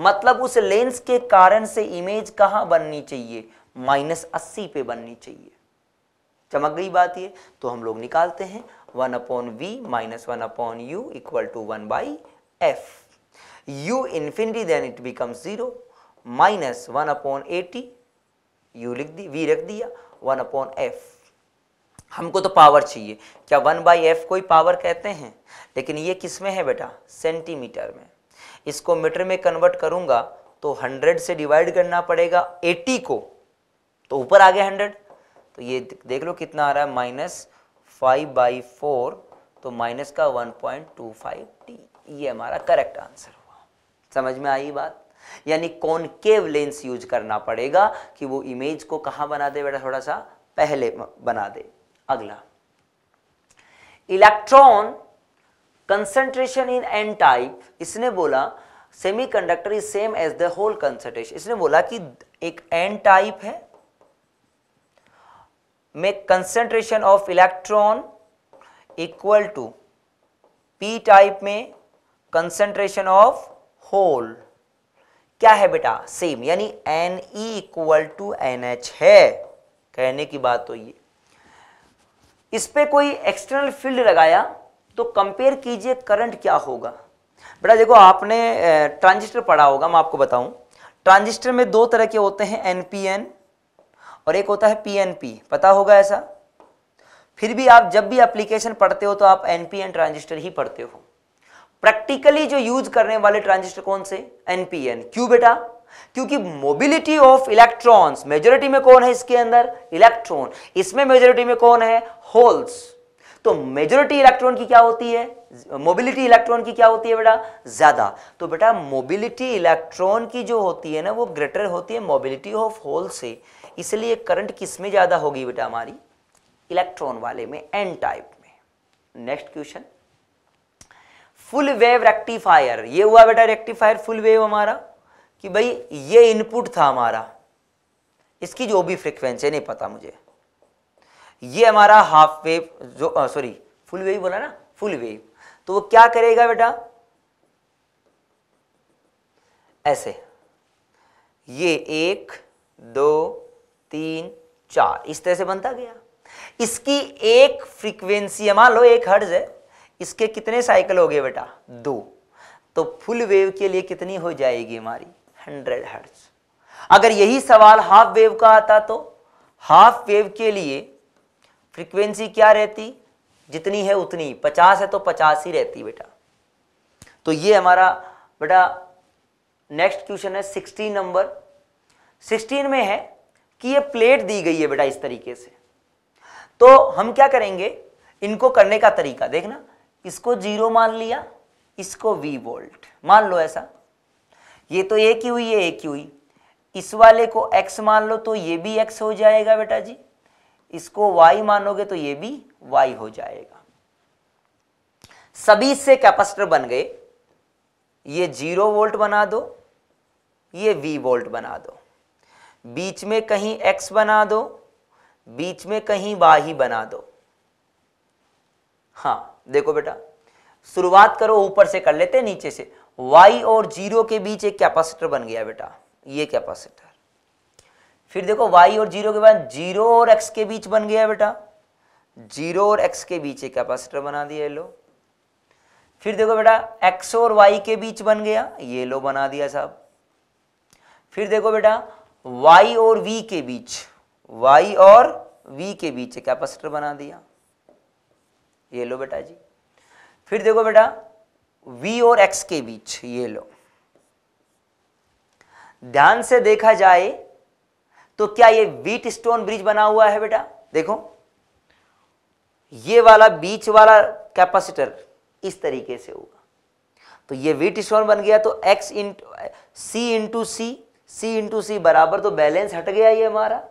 मतलब उस लेंस के कारण से इमेज कहां बननी चाहिए माइनस अस्सी पे बननी चाहिए चमक गई बात ये तो हम लोग निकालते हैं one upon V minus one upon U equal to one by F U infinity then it become zero minus one upon eighty U लिख दी वी रख दिया वन अपॉन एफ हमको तो पावर चाहिए क्या वन बाई एफ को ही power कहते हैं लेकिन ये किस में है बेटा सेंटीमीटर में इसको मीटर में कन्वर्ट करूँगा तो हंड्रेड से डिवाइड करना पड़ेगा एटी को तो ऊपर आ गया हंड्रेड तो ये देख लो कितना आ रहा है माइनस फाइव बाई फोर तो माइनस का one point two five T ये हमारा करेक्ट आंसर हुआ समझ में आई बात यानी कॉनकेव लेंस यूज करना पड़ेगा कि वो इमेज को कहां बना दे बेटा थोड़ा सा पहले बना दे अगला electron concentration in N type इसने बोला semiconductor is same as the hole concentration इसने बोला कि एक एन टाइप है में concentration of electron equal to P type में कंसेंट्रेशन ऑफ होल क्या है बेटा सेम यानी N E equal to N H है कहने की बात तो ये इस पर कोई एक्सटर्नल फील्ड लगाया तो कंपेयर कीजिए करंट क्या होगा बेटा देखो आपने ट्रांजिस्टर पढ़ा होगा मैं आपको बताऊं ट्रांजिस्टर में दो तरह के होते हैं एन और एक होता है पी पता होगा ऐसा फिर भी आप जब भी एप्लीकेशन पढ़ते हो तो आप एन ट्रांजिस्टर ही पढ़ते हो प्रैक्टिकली जो यूज करने वाले ट्रांजिस्टर कौन से एनपीएन क्यों बेटा क्योंकि मोबिलिटी ऑफ इलेक्ट्रॉन्स मेजोरिटी में कौन है इसके अंदर इलेक्ट्रॉन इसमें मेजोरिटी में कौन है होल्स तो मेजोरिटी इलेक्ट्रॉन की क्या होती है मोबिलिटी इलेक्ट्रॉन की क्या होती है बेटा ज्यादा तो बेटा मोबिलिटी इलेक्ट्रॉन की जो होती है ना वो ग्रेटर होती है मोबिलिटी ऑफ होल से इसलिए करंट किस में ज्यादा होगी बेटा हमारी इलेक्ट्रॉन वाले में एन टाइप में next question full wave rectifier ये हुआ बेटा रेक्टिफायर फुल वेव हमारा कि भाई ये इनपुट था हमारा इसकी जो भी फ्रिक्वेंसी नहीं पता मुझे ये हमारा हाफ वेव जो सॉरी फुल वेव बोला ना फुल वेव तो वो क्या करेगा बेटा ऐसे ये एक दो तीन चार इस तरह से बनता गया इसकी एक फ्रीक्वेंसी मान लो एक हर्ज है इसके कितने साइकिल हो गए बेटा दो तो फुल वेव के लिए कितनी हो जाएगी हमारी हंड्रेड हर्ट्स अगर यही सवाल हाफ वेव का आता तो हाफ वेव के लिए फ्रीक्वेंसी क्या रहती जितनी है उतनी पचास है तो पचास ही रहती बेटा तो ये हमारा बेटा नेक्स्ट क्वेश्चन है सिक्सटीन नंबर सिक्सटीन में है कि ये प्लेट दी गई है बेटा इस तरीके से तो हम क्या करेंगे इनको करने का तरीका देखना इसको जीरो मान लिया इसको वी वोल्ट मान लो ऐसा ये तो एक ही हुई ये एक ही हुई इस वाले को एक्स मान लो तो ये भी एक्स हो जाएगा बेटा जी इसको वाई मानोगे तो ये भी वाई हो जाएगा सभी से कैपेसिटर बन गए ये जीरो वोल्ट बना दो ये वी वोल्ट बना दो बीच में कहीं एक्स बना दो बीच में कहीं वाई बना दो हाँ देखो बेटा शुरुआत करो ऊपर से कर लेते नीचे से वाई और जीरो के बीच एक कैपेसिटर बन गया बेटा ये कैपेसिटर फिर देखो y और जीरो के बाद जीरो और x के बीच बन गया बेटा जीरो और x के बीच एक कैपेसिटर बना दिया ये लो फिर देखो बेटा x और y के बीच बन गया ये लो बना दिया साहब फिर देखो बेटा y और v के बीच y और v के बीच एक कैपेसिटर बना दिया ये लो बेटा जी फिर देखो बेटा v और x के बीच ये लो ध्यान से देखा जाए तो क्या ये वीट स्टोन ब्रिज बना हुआ है बेटा देखो ये वाला बीच वाला कैपेसिटर इस तरीके से होगा तो ये वीट स्टोन बन गया तो x into C into C C into C बराबर तो बैलेंस हट गया ये हमारा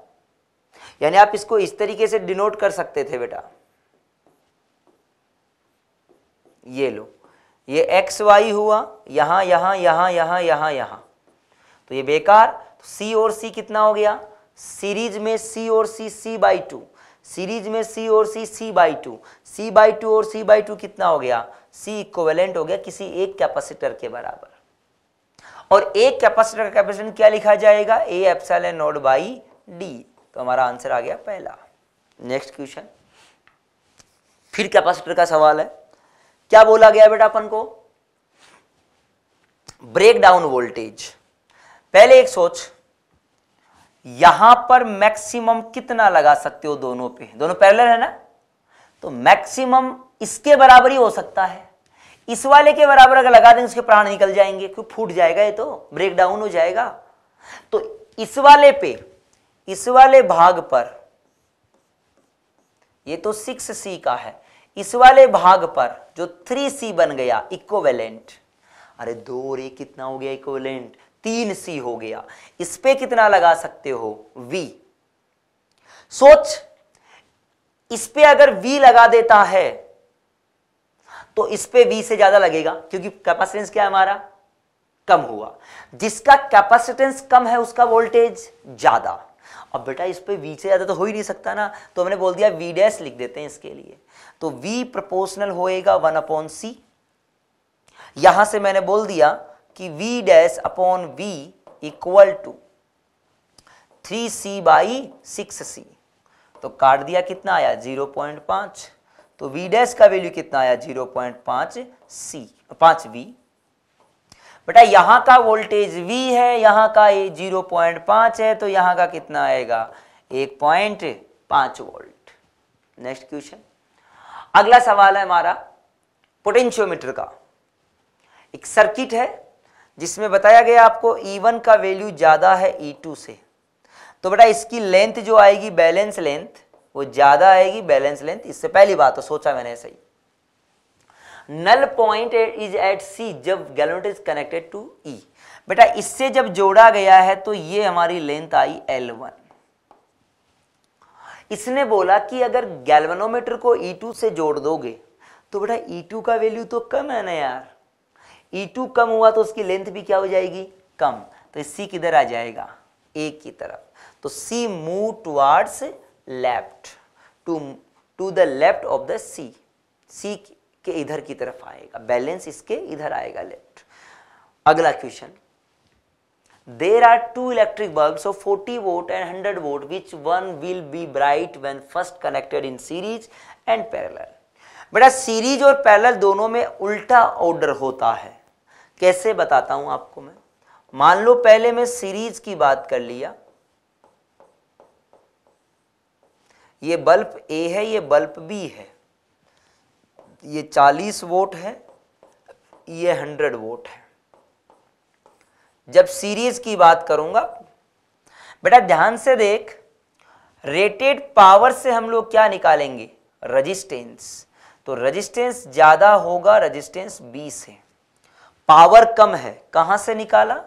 यानी आप इसको इस तरीके से डिनोट कर सकते थे बेटा ये लो ये एक्स वाई हुआ यहाँ यहाँ यहाँ यहाँ यहाँ यहाँ तो ये बेकार तो सी और सी कितना हो गया सीरीज में सी और C C by two series में सी और C C by two C by two और सी बाई टू कितना हो गया सी इक्वेलेंट हो गया किसी एक कैपेसिटर के बराबर और एक कैपेसिटर का कैपेसिटर क्या लिखा जाएगा A epsilon and naught by D तो हमारा आंसर आ गया पहला नेक्स्ट क्वेश्चन फिर कैपेसिटर का सवाल है क्या बोला गया बेटा अपन को ब्रेक डाउन वोल्टेज पहले एक सोच यहां पर मैक्सिमम कितना लगा सकते हो दोनों पे दोनों पैरेलल है ना तो मैक्सिमम इसके बराबर ही हो सकता है इस वाले के बराबर अगर लगा देंगे उसके प्राण निकल जाएंगे क्यों फूट जाएगा ये तो ब्रेक डाउन हो जाएगा तो इस वाले पे इस वाले भाग पर ये तो सिक्स सी का है इस वाले भाग पर जो थ्री सी बन गया इक्वेलेंट अरे दो और एक कितना हो गया इक्वेलेंट तीन सी हो गया इस पे कितना लगा सकते हो वी सोच इस पे अगर वी लगा देता है तो इस पे वी से ज्यादा लगेगा क्योंकि कैपेसिटेंस क्या है हमारा कम हुआ जिसका कैपेसिटेंस कम है उसका वोल्टेज ज्यादा अब बेटा इस पर वी से ज़्यादा तो हो ही नहीं सकता ना तो हमने बोल दिया वी डैश लिख देते हैं इसके लिए तो वी प्रपोर्सनल होएगा वन अपॉन सी यहां से मैंने बोल दिया कि V dash upon V equal to three C by six C तो काट दिया कितना आया जीरो पॉइंट पाँच तो वी डैश का वैल्यू कितना आया जीरो पॉइंट पाँच सी पाँच वी बेटा यहां का वोल्टेज V है यहां का ये जीरो पॉइंट पांच है तो यहां का कितना आएगा एक पॉइंट पांच वोल्ट नेक्स्ट क्वेश्चन अगला सवाल है हमारा पोटेंशियोमीटर का एक सर्किट है जिसमें बताया गया आपको E1 का वैल्यू ज़्यादा है E2 से तो बेटा इसकी लेंथ जो आएगी बैलेंस लेंथ वो ज़्यादा आएगी बैलेंस लेंथ इससे पहली बात तो सोचा मैंने सही null point is at C जब galvanometer is connected to E बेटा इससे जब जोड़ा गया है तो ये हमारी लेंथ आई एल वन इसने बोला कि अगर गैल्वेनोमीटर को E2 से जोड़ दोगे तो बेटा E2 का वैल्यू तो कम है ना यार E2 कम हुआ तो उसकी लेंथ भी क्या हो जाएगी कम तो C किधर आ जाएगा A की तरफ तो C move towards left to to the left of the C C के इधर की तरफ आएगा बैलेंस इसके इधर आएगा लेफ्ट अगला question there are two electric bulbs of 40 volt and 100 watt which one will be bright when first connected in series and parallel बेटा सीरीज और पैरेलल दोनों में उल्टा ऑर्डर होता है कैसे बताता हूं आपको मैं मान लो पहले मैं सीरीज की बात कर लिया ये बल्ब ए है ये बल्ब बी है ये 40 वोट है ये 100 वोट है जब सीरीज की बात करूंगा बेटा ध्यान से देख रेटेड पावर से हम लोग क्या निकालेंगे रजिस्टेंस तो रजिस्टेंस ज्यादा होगा रजिस्टेंस बी से पावर कम है कहां से निकाला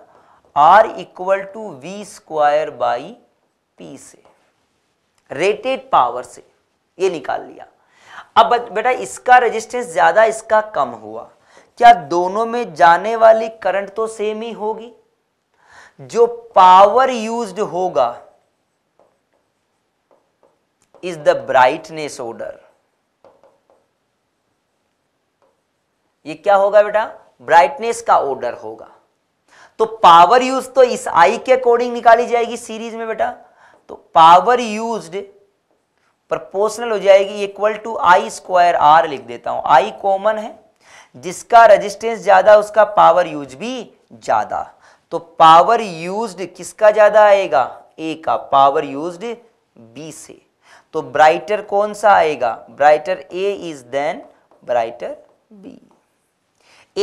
R equal to V square by P से रेटेड पावर से ये निकाल लिया अब बेटा इसका रेजिस्टेंस ज़्यादा इसका कम हुआ क्या दोनों में जाने वाली करंट तो सेम ही होगी जो पावर यूज्ड होगा इज द ब्राइटनेस ऑर्डर ये क्या होगा बेटा ब्राइटनेस का ऑर्डर होगा तो पावर यूज तो इस आई के अकॉर्डिंग निकाली जाएगी सीरीज में बेटा तो पावर यूज्ड प्रपोर्शनल हो जाएगी equal to I square R लिख देता हूं आई कॉमन है जिसका रेजिस्टेंस ज़्यादा उसका पावर यूज भी ज़्यादा तो पावर यूज्ड किसका ज़्यादा आएगा ए का पावर यूज्ड बी से तो ब्राइटर कौन सा आएगा brighter A is then brighter B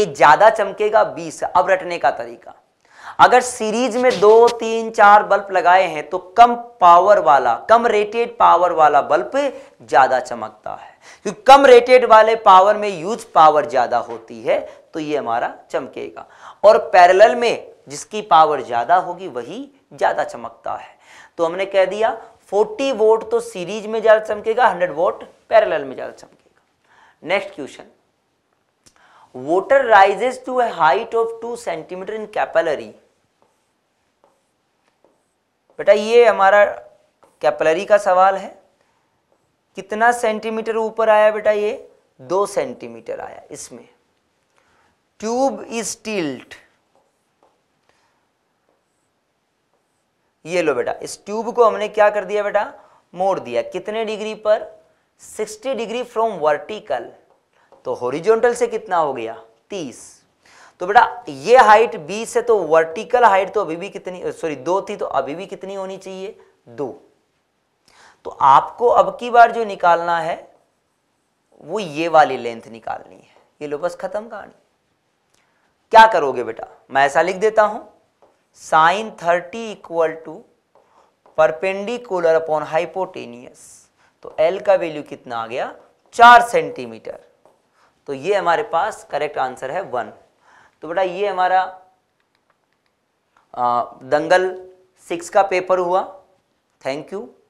A ज़्यादा चमकेगा बी से अब रटने का तरीका अगर सीरीज में दो तीन चार बल्ब लगाए हैं तो कम पावर वाला कम रेटेड पावर वाला बल्ब ज्यादा चमकता है क्योंकि कम रेटेड वाले पावर में यूज पावर ज्यादा होती है तो ये हमारा चमकेगा और पैरेलल में जिसकी पावर ज्यादा होगी वही ज्यादा चमकता है तो हमने कह दिया 40 वोट तो सीरीज में ज्यादा चमकेगा 100 वोट पैरेलल में ज्यादा चमकेगा next question water rises to a height of two centimetre in capillary बेटा ये हमारा कैपलरी का सवाल है कितना सेंटीमीटर ऊपर आया बेटा ये दो सेंटीमीटर आया इसमें ट्यूब इज टिल्ट ये लो बेटा इस ट्यूब को हमने क्या कर दिया बेटा मोड़ दिया कितने डिग्री पर 60 डिग्री फ्रॉम वर्टिकल तो होरिजोनटल से कितना हो गया तो बेटा ये हाइट बी से तो वर्टिकल हाइट तो अभी भी कितनी सॉरी दो थी तो अभी भी कितनी होनी चाहिए दो तो आपको अब की बार जो निकालना है वो ये वाली लेंथ निकालनी है ये लो बस खत्म कहानी क्या करोगे बेटा मैं ऐसा लिख देता हूं sine thirty equal to perpendicular upon hypotenuse तो एल का वैल्यू कितना आ गया चार सेंटीमीटर तो ये हमारे पास करेक्ट आंसर है वन तो बेटा ये हमारा आ, दंगल सिक्स का पेपर हुआ थैंक यू